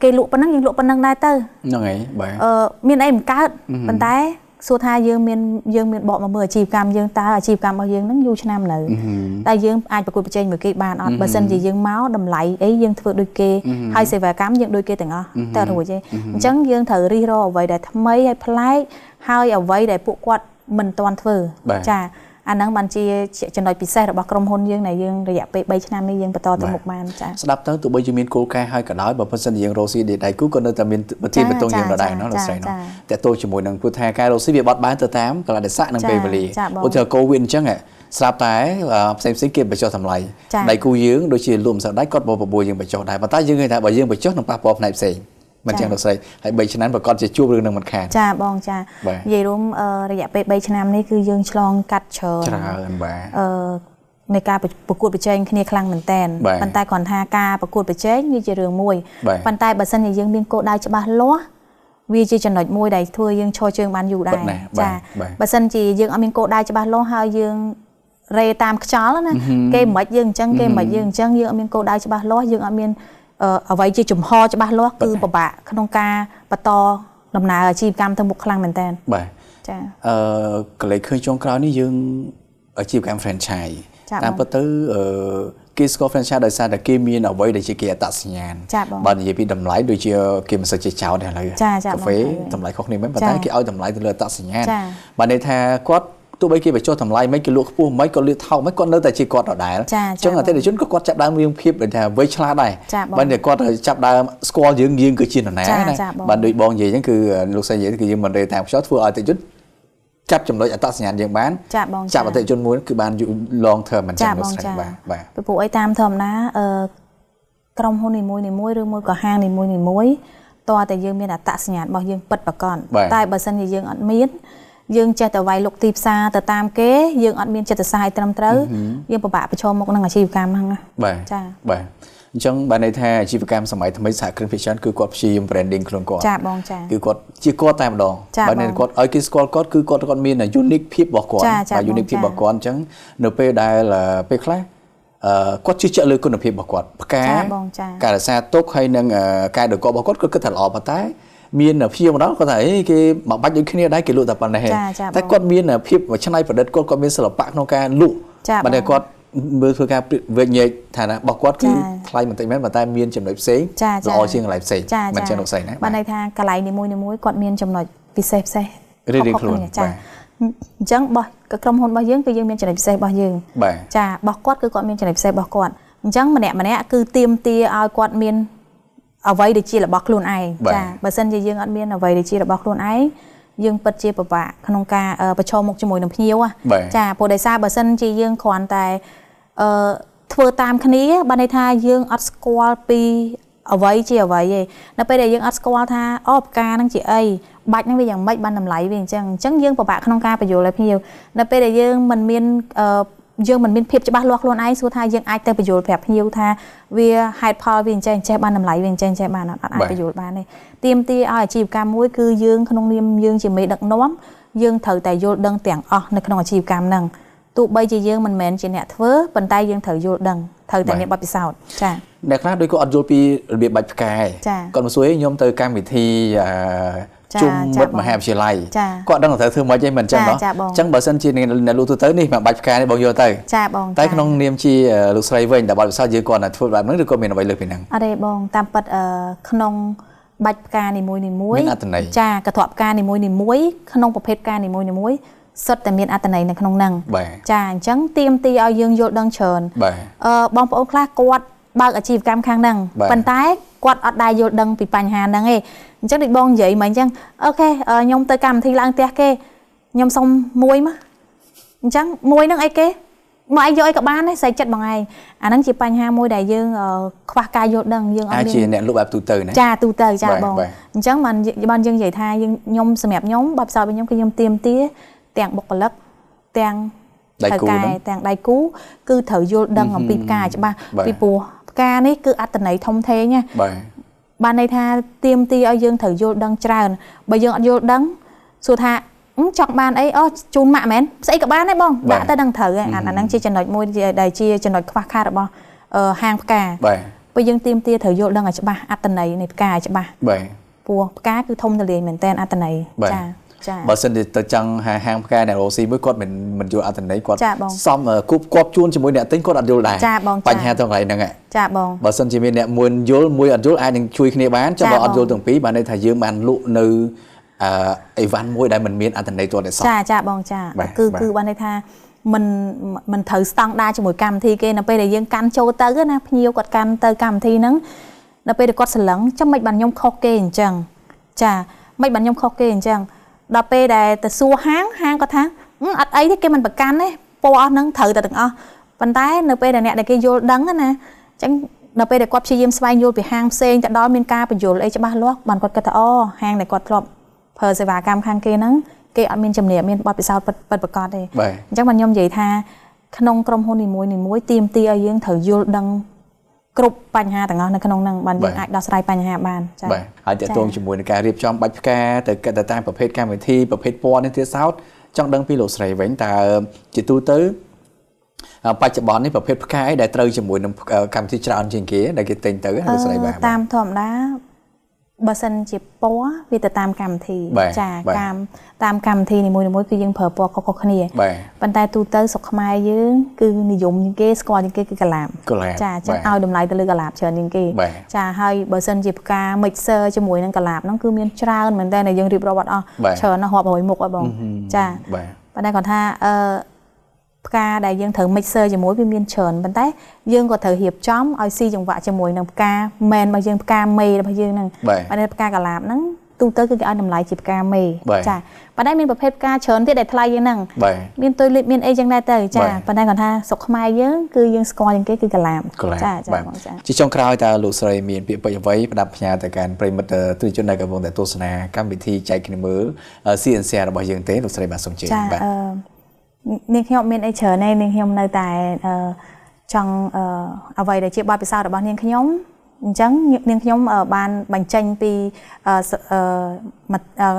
B: គេលក់ប៉ុណ្ណឹងយើងលក់ប៉ុណ្ណឹងដែរទៅ
A: ហ្នឹងហើយបាទអឺ
B: មានអីមិនកើតប៉ុន្តែសួរថាយើងមានយើងមានបកមកមើលអាជីវកម្មយើងតើអាជីវកម្មរបស់យើងនឹងយូរឆ្នាំនៅតែយើងអាចប្រកួតប្រជែងមួយគេបានអត់បើសិនជាយើងមកតម្លៃអីយើងធ្វើដូចគេហើយសេវាកម្មយើងដូចគេទាំងអស់
C: តែរួចទេអញ្ចឹង
B: យើងត្រូវរិះរកអ្វីដែលថ្មីហើយប្លែកហើយអ្វីដែលពួកគាត់មិនទាន់ធ្វើចាអាហ្នឹងបានជាចំណុចពិសេសរបស់ក្រុមហ៊ុនយើងដែលយើងរយៈពេល3ឆ្នាំនេះយើងបន្តទៅមុខបានចា៎ស្
A: ដាប់ទៅទោះបីជាមានគោលការណ៍ហើយក៏ដោយបើមិនសិនយើងរោស៊ីដៃគូក៏នៅតែមានបទបន្ទងយើងដដែលណាលោកស្រីណាតើតោជាមួយនឹងព្រោះថាការរោស៊ីវាបត់បែនទៅតាមកលតិស័កនិងពេលវេលាឧទាហរណ៍កូវីដអញ្ចឹងហ៎ស្រាប់តែផ្សេងផ្សេងគេបញ្ចុះតម្លៃដៃគូយើងដូចជាលួមសៅដៃគាត់បបបួរយើងបញ្ចុះដែរប៉ុន្តែយើងឃើញថាបើយើងបញ្ចុះនឹងប៉ះពាល់ផ្នែកផ្សេងមិនចឹងលោកស្រីហើយ3ឆ្នាំប្រកាសជាជួបរឿងនឹងមិនខានចាបងចានិយា
B: យរួមរយៈពេល3ឆ្នាំនេះគឺយើងឆ្លងកាត់ច្រើនច្រើនបាទអឺនៃការប្រកួតប្រជែងគ្នាខ្លាំងមែនតែនប៉ុន្តែគ្រាន់ថាការប្រកួតប្រជែងវាជារឿងមួយប៉ុន្តែបើសិនជាយើងមានគោលដៅច្បាស់លាស់វាជាចំណុចមួយដែលធ្វើយើងឈរជើងបានយូរដែរចាបើសិនជាយើងអត់មានគោលដៅច្បាស់លាស់ហើយយើងរេតាមខ្យល់ណាគេមិនខ្មិចយើងអញ្ចឹងគេមិនខ្មិចយើងអញ្ចឹងយើងអត់មានគោលដៅច្បាស់លាស់យើងអត់មានអ្វីជាចំហច្បាស់លាស់គឺពិបាកក្នុងការបន្តដំណើរអាជីវកម្មទៅមុខខ្លាំងមែនតើបាទចា
A: អឺកន្លែងឃើញចុងក្រោយនេះយើងអាជីវកម្ម franchise តាមពិតទៅអឺគេស្គាល់ franchise ដោយសារតែគេមានអ្វីដែលជាគេអត្តសញ្ញាណបើនិយាយពីតម្លៃដូចជាគេមិនសូវជាចោលដែរឥឡូវកាហ្វេតម្លៃខុសគ្នាមែនប៉ុន្តែគេឲ្យតម្លៃទៅលើអត្តសញ្ញាណបើន័យថាគាត់ទោះបីគេបញ្ចុះតម្លៃមិនគេលក់ខ្ពស់មិនក៏លឿថោកមិនគាត់នៅតែជាគាត់ដដែលអញ្ចឹងអតិថិជនក៏គាត់ចាប់ដើមរៀងភាពដូចថាវ័យឆ្លាតដែរបើតែគាត់ចាប់ដើមស្គាល់យើងយើងគឺជានរណាណាបាទដូចបងនិយាយអញ្ចឹងគឺលោកសេននិយាយគឺយើងមិនរេតាមខ្យល់ធ្វើឲ្យអតិថិជនចាប់ចំណុចអត្តសញ្ញាណយើងបានចាប់អតិថិជនមួយគឺបាន long term មិនចាំលោកស្រីបាទបាទ
B: ពីព្រោះអីតាមធម្មតាអឺក្រុមហ៊ុននីមួយនីមួយឬមួយក៏ហាងនីមួយនីមួយតើតែយើងមានអត្តសញ្ញាណរបស់យើងពិតប្រាកដតែបើសិនជាយើងអត់មានយើងចេះតែវាយលុកទីផ្សារទៅតាមគេយើងអត់មានចិត្តសាស្ត្រត្រឹមត្រូវយើងពិបាកប្រឈមមុខនឹងអាជីវកម្មហ្នឹង
A: បាទចា៎បាទអញ្ចឹងបានន័យថាអាជីវកម្មសម័យថ្មីសហគ្រិនភាគច្រើនគឺគាត់ព្យាយាម branding ខ្លួនគាត់ចាបងចាគឺគាត់ជាគាត់តែម្ដងបើនៅគាត់ឲ្យគេស្គាល់គាត់គឺគាត់គាត់មាន unique ភាពរបស់គាត់បាទ unique ភាពរបស់គាត់អញ្ចឹងនៅពេលដែលពេលខ្លះគាត់ជឿជាក់លើគុណភាពរបស់គាត់ផ្កាការរក្សាទុកហើយនឹងការដករបស់គាត់គាត់គិតថាល្អប៉ុន្តែមានភៀវម្ដងគាត់ថាអីគេបបាច់ដូចគ្នាដែរគេលក់តែប៉ុណ្ណេះតែគាត់មានភាពច្នៃប្រឌិតគាត់គាត់មានសិល្បៈក្នុងការលក់បាទតែគាត់មើលធ្វើការវិញ្ញេកឋានៈរបស់គាត់គឺថ្លៃបន្តិចមែនប៉ុន្តែមានចំណុចផ្សេងល្អជាងកន្លែងផ្សេងមិនចឹងនោះផ្សេងណាបាទ
B: ន័យថាកន្លែងនីមួយៗគាត់មានចំណុចពិសេសផ្សេង
A: រៀងៗខ្លួនចា
B: អញ្ចឹងបោះក្រុមហ៊ុនរបស់យើងគឺយើងមានចំណុចពិសេសរបស់យើងចារបស់គាត់គឺគាត់មានចំណុចពិសេសរបស់គាត់អញ្ចឹងម្នាក់ម្នាក់គឺទៀមទាឲ្យគាត់មានអ្វីដែលជារបស់ខ្លួនឯងចាបើសិនជាយើងអត់មានអ្វីដែលជារបស់ខ្លួនឯងយើងពិតជាពិបាកក្នុងការប្រឈមមុខជាមួយនឹងភ្ញៀវចាព្រោះដោយសារបើសិនជាយើងគ្រាន់តែអឺធ្វើតាមគ្នាបានន័យថាយើងអត់ស្គាល់ពីអ្វីជាអ្វីឯងនៅពេលដែលយើងអត់ស្គាល់ថាអូផ្កានឹងជាអីបាច់នឹងវាយ៉ាងម៉េចបានតម្លៃវាអញ្ចឹងអញ្ចឹងយើងពិបាកក្នុងការបញ្យល់ឲ្យភ្ញៀវនៅពេលដែលយើងមិនមានយើងមិនមានភាពច្បាស់លាស់ខ្លួនឯងសួរថាយើងអាចទៅបញ្យល់ប្រាប់ភ្ញៀវថាវាហេតុផលវាអញ្ចឹងអញ្ចេះបានតម្លៃវាអញ្ចឹងអញ្ចេះបានអត់អាចបញ្យល់បានទេទៀមទាឲ្យអាជីវកម្មមួយ គឺយើងក្នុងនាមយើងជាមេដឹកនាំយើងត្រូវតែយល់ដឹងទាំងអស់នៅក្នុងអាជីវកម្មហ្នឹងទោះបីជាយើងមិនមែនជាអ្នកធ្វើប៉ុន្តែយើងត្រូវយល់ដឹងត្រូវតែមានបទពិសោធន៍ចា៎
A: អ្នកខ្លះដូចគាត់អត់យល់ពីរបៀបបាច់ផ្កាយគាត់មកសួរខ្ញុំទៅកម្មវិធីអឺជុំមិត្តមហាវិទ្យាល័យគាត់ដឹងត្រូវធ្វើម៉េចអីមិនចឹងហ៎អញ្ចឹងបើសិនជាអ្នកលូទូទៅនេះមកបាច់ផ្កានេះបងយកទៅចាបងតែក្នុង នាមជាលោកស្រីវិញតើបទពិសោធន៍យើងគាត់ណាធ្វើបែបហ្នឹងឬក៏មានអ្វីលើសពីហ្នឹង
B: អរេបងតាមពិតក្នុងបាច់ផ្កានីមួយនីមួយចាកន្ត្រកផ្កានីមួយនីមួយក្នុងប្រភេទផ្កានីមួយនីមួយសុទ្ធតែមានអត្ថន័យនៅក្នុងហ្នឹងចាអញ្ចឹងទៀមទីឲ្យយើងយល់ដឹងច្រើនអឺបងប្អូនខ្លះគាត់បើកអាជីវកម្មខាងហ្នឹងប៉ុន្តែគាត់អត់ដែរយល់ដឹងពីបញ្ហាហ្នឹងទេអញ្ចឹងដូចបងនិយាយមកអញ្ចឹងអូខេខ្ញុំទៅកម្មវិធីឡើងផ្ទះគេខ្ញុំសុំមួយមកអញ្ចឹងមួយហ្នឹងអីគេមកឯងយកអីក៏បានដែរស្រេចចិត្តបងឯងអាហ្នឹងជាបញ្ហាមួយដែលយើងខ្វះការយល់ដឹងយើងអត់មានជាអ្
A: នកលុបបែបទូទៅណាចាទូទៅចាបង
B: អញ្ចឹងបានបានយើងនិយាយថាយើងខ្ញុំសម្រាប់ខ្ញុំបបសោរបស់ខ្ញុំគឺខ្ញុំទៀមទាទាំងបុគ្គលិកទាំងដៃគូទាំងដៃគូគឺត្រូវយល់ដឹងអំពីផ្កាច្បាស់ពីព្រោះផ្កានេះគឺអត្តន័យធំធេងណាបានន័យថាទៀមទីឲ្យយើងត្រូវយល់ដឹងច្រើនបើយើងអត់យល់ដឹងសួរថាចង់បានអីអូជូនម៉ាក់មែនស្អីក៏បានដែរបងដាក់ទៅដឹងត្រូវហ្នឹងអាហ្នឹងជាចំណុចមួយដែលជាចំណុចខ្វះខាតរបស់ហាងផ្កា
C: បា
A: ទ
B: ពេលយើងទៀមទាត្រូវយល់ដឹងឲ្យច្បាស់អត្តន័យនៃផ្កាឲ្យច្បាស់បាទពោះផ្កាគឺធំទលាយមែនតើអត្តន័យចា៎បើ
A: សិនជាទៅចង់ហាងផ្កាអ្នករោស៊ីមួយគាត់មិនមិនយល់អត្ថន័យគាត់សំគប់គប់ជួនជាមួយអ្នកទិញគាត់អត់យល់ដែរបញ្ហាទៅកន្លែងហ្នឹងចាបងបើសិនជាមានអ្នកមួយយល់មួយអត់យល់អាចនឹងជួយគ្នាបានចាំបើអត់យល់ទាំងពីរបានន័យថាយើងបានលក់នៅអឺអីវ៉ាន់មួយដែលមិនមានអត្ថន័យទាល់តែសោះចាចា
B: បងចាគឺគឺបានន័យថាមិនមិនត្រូវស្តង់ដារជាមួយកម្មវិធីគេនៅពេលដែលយើងកាន់ចូលទៅណាភ្ញៀវគាត់កាន់ទៅកម្មវិធីហ្នឹងនៅពេលដែលគាត់ស្រឡឹងចាំមិនបានខ្ញុំខុសគេអញ្ចឹងចាមិនបានខ្ញុំខុសគេអញ្ចឹងដល់ពេលដែលទៅសួរហាងហាងគាត់ថាអត់អីទេគេមិនប្រកាន់ទេពណ៌អស់ហ្នឹងត្រូវតែទាំងអស់ប៉ុន្តែ នៅពេលដែលអ្នកដែលគេយល់ដឹង ណាអញ្ចឹងដល់ពេលដែលគាត់ព្យាយាមស្វែងយល់ពីហាងផ្សេងទៅដល់មានការបញ្យល់អីច្បាស់លាស់បានគាត់គិតថាអូហាងដែលគាត់ធ្លាប់ប្រើសេវាកម្មខាងគេហ្នឹងគេអត់មានជំនាញមានបទពិសោធន៍ពិតប្រាកដទេអញ្ចឹងបានខ្ញុំនិយាយថាក្នុងក្រុមហ៊ុននីមួយៗទៀមទីឲ្យយើងត្រូវយល់ដឹងគ្រប់បញ្ហាទាំងអស់នៅក្នុងនឹងបានយើងអាចដោះស្រាយបញ្ហាបានចា៎បា
A: ទហើយតើតួងជាមួយនឹងការរៀបចំបាច់ផ្កាទៅកត់តាមប្រភេទកម្មវិធីប្រភេទពណ៌នេះទៀតសោតចង់ដឹងពីលោកស្រីវិញតើជាទូទៅបច្ចុប្បន្ននេះប្រភេទផ្កាយដែលត្រូវជាមួយនឹងកម្មវិធីច្រើនជាងគេដែលគេទិញទៅលោកស្រីបាទ
B: តាមធម្មតាបើសិនជាពណ៌វាទៅតាមកម្មវិធីចាតាមតាមកម្មវិធីនីមួយៗគឺយើងប្រើពណ៌ខុសៗគ្នាប៉ុន្តែទូទៅស្រុកខ្មែរយើង គឺនិយមជាងគេស្គាល់ជាងគេគឺកាឡាប ចាចឹងឲ្យតម្លៃទៅលើកាឡាបច្រើនជាងគេចាហើយបើសិនជាផ្កា mixer ជាមួយនឹងកាឡាបហ្នឹងគឺមានច្រើនមែនតើយើងរៀបរាប់អត់អស់ច្រើនណាស់រាប់រយមុខហើយបង ចាប៉ុន្តែគាត់ថាអឺផ្កាដែលយើងត្រូវ mixer ជាមួយវាមានច្រើនប៉ុន្តែ យើងក៏ត្រូវរៀបចំឲ្យស៊ីចង្វាក់ជាមួយនឹងផ្កាមែនរបស់យើងផ្កាមេរបស់យើងហ្នឹងបាទផ្កាកាឡាបហ្នឹងទូទៅគឺគេឲ្យតម្លៃជាផ្កាមេចាប៉ុន្តែមានប្រភេទផ្កាច្រើនទៀតដែលថ្លៃយើងហ្នឹងមានទុយលីបមានអីចឹងដែរទៅចាប៉ុន្តែគាត់ថាស្រុកខ្មែរយើង គឺយើងស្គាល់ជាងគេគឺកាឡាបចាចាបងចា
A: ជាចុងក្រោយតើលោកស្រីមានពាក្យពេចន៍អ្វីផ្ដាប់ផ្ញើទៅកាន់ប្រិមិត្តទស្សនិកជនដែលកំពុងតែទស្សនា កម្មវិធីចែកគ្នាមើល CNC របស់យើងទេលោកស្រីបាទសូមជឿបាទ
B: នាងខ្ញុំមានអីច្រើនទេនាងខ្ញុំនៅតែចង់អ្វីដែលជាបទពិសោធន៍របស់នាងខ្ញុំអញ្ចឹងនាងខ្ញុំបានបញ្ចេញពី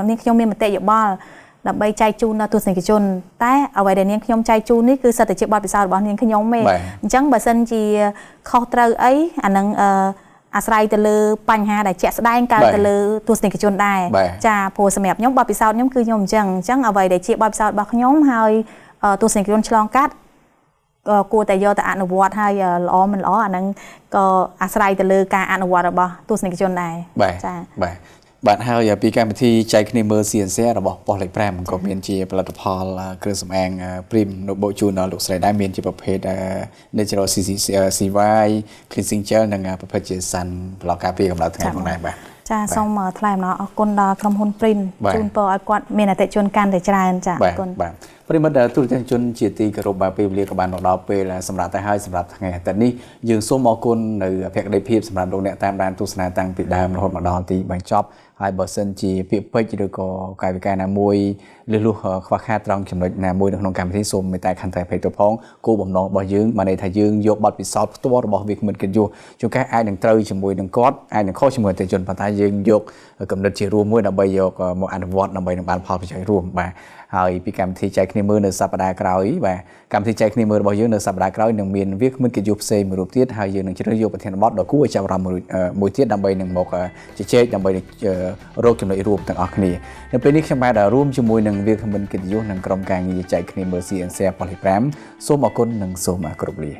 B: នាងខ្ញុំមានមតិយោបល់ដើម្បីចែកជូនដល់ទស្សនិកជន តែអ្វីដែលនាងខ្ញុំចែកជូននេះគឺសិតតែជាបទពិសោធន៍របស់នាងខ្ញុំទេអញ្ចឹងបើសិនជាខុសត្រូវអីអានឹងអាស្រ័យទៅលើបញ្ហាដែលជាក់ស្ដែងកើតទៅលើទស្សនិកជនដែរចាព្រោះសម្រាប់ខ្ញុំបទពិសោធន៍ខ្ញុំគឺខ្ញុំអញ្ចឹងអញ្ចឹងអ្វីដែលជាបទពិសោធន៍របស់ខ្ញុំហើយទស្សនិកជនឆ្លងកាត់ក៏គួរតែយកទៅអនុវត្តហើយល្អមិនល្អអាហ្នឹងក៏អាស្រ័យទៅលើការអនុវត្តរបស់ទស្សនិកជនដែរ
A: ចា៎បាទបាទហើយពីកម្មវិធីចែកគ្នាមើល CNC របស់ប៉ុស្តិ៍លេខ5ក៏មានជាផលិតផលគ្រឿងសម្អាង Prim Nobo ជូនដល់លោកស្រីដែរមានជាប្រភេទ Natural CY Cleansing Gel និងប្រភេទជា Sun ប្លុកការពារកម្ដៅថ្ងៃផងដែរបាទ
B: ចាសូមថ្លែងអំណរអគុណដល់ក្រុមហ៊ុន Prim ជូនពរឲ្យគាត់មានអតិជនកាន់តែច្រើនចាអរគុណបា
A: ទប្រិមត្តទូរទស្សន៍ជនជាទីគោរពបាទពេលវេលាក៏បានមកដល់ពេលសម្រាប់តែហើយសម្រាប់ថ្ងៃអាទិត្យនេះយើងសូមអរគុណនៅអភក្ដីភាពសម្រាប់លោកអ្នកតាមដានទស្សនាតាំងពីដើមរហូតមកដល់ទីបញ្ចប់ហើយបើសិនជាពាក្យពេចន៍ឬក៏កាយវិការណាមួយលឺលុះខ្វះខាតត្រង់ចំណុចណាមួយនៅក្នុងកម្មវិធីសូមមេត្តាខន្តីអភ័យទោសផងគោលបំណងរបស់យើងបានន័យថាយើងយកបទពិសោធន៍ផ្ទាល់របស់វាគ្មិនកិត្តិយសជួនកាលអាចនឹងត្រូវជាមួយនឹងគាត់អាចនឹងខុសជាមួយអតិជនប៉ុន្តែយើងយកកំណត់ជារួមមួយដើម្បីយកមកអនុវត្តដើម្បីនឹងបានផលប្រយោជន៍រួមបាទហើយពីកម្មវិធីចែកគ្នាមើលនៅសប្តាហ៍ក្រោយបាទកម្មវិធីចែកគ្នាមើលរបស់យើងនៅសប្តាហ៍ក្រោយនឹងមានវាគ្មិនកិច្ចយុផ្សេងមួយរូបទៀតហើយយើងនឹងជ្រើសយកប្រធានបទដ៏គួរឲ្យចាប់អារម្មណ៍មួយទៀតដើម្បីនឹងមកជជែកដើម្បីរកចំណុចរួមទាំងអស់គ្នានៅពេលនេះខ្ញុំបាទរួមជាមួយនឹងវាគ្មិនកិច្ចយុនិងក្រុមការងារចែកគ្នាមើល CNC ប៉ូលី5សូមអរគុណនិងសូមអរគុណលា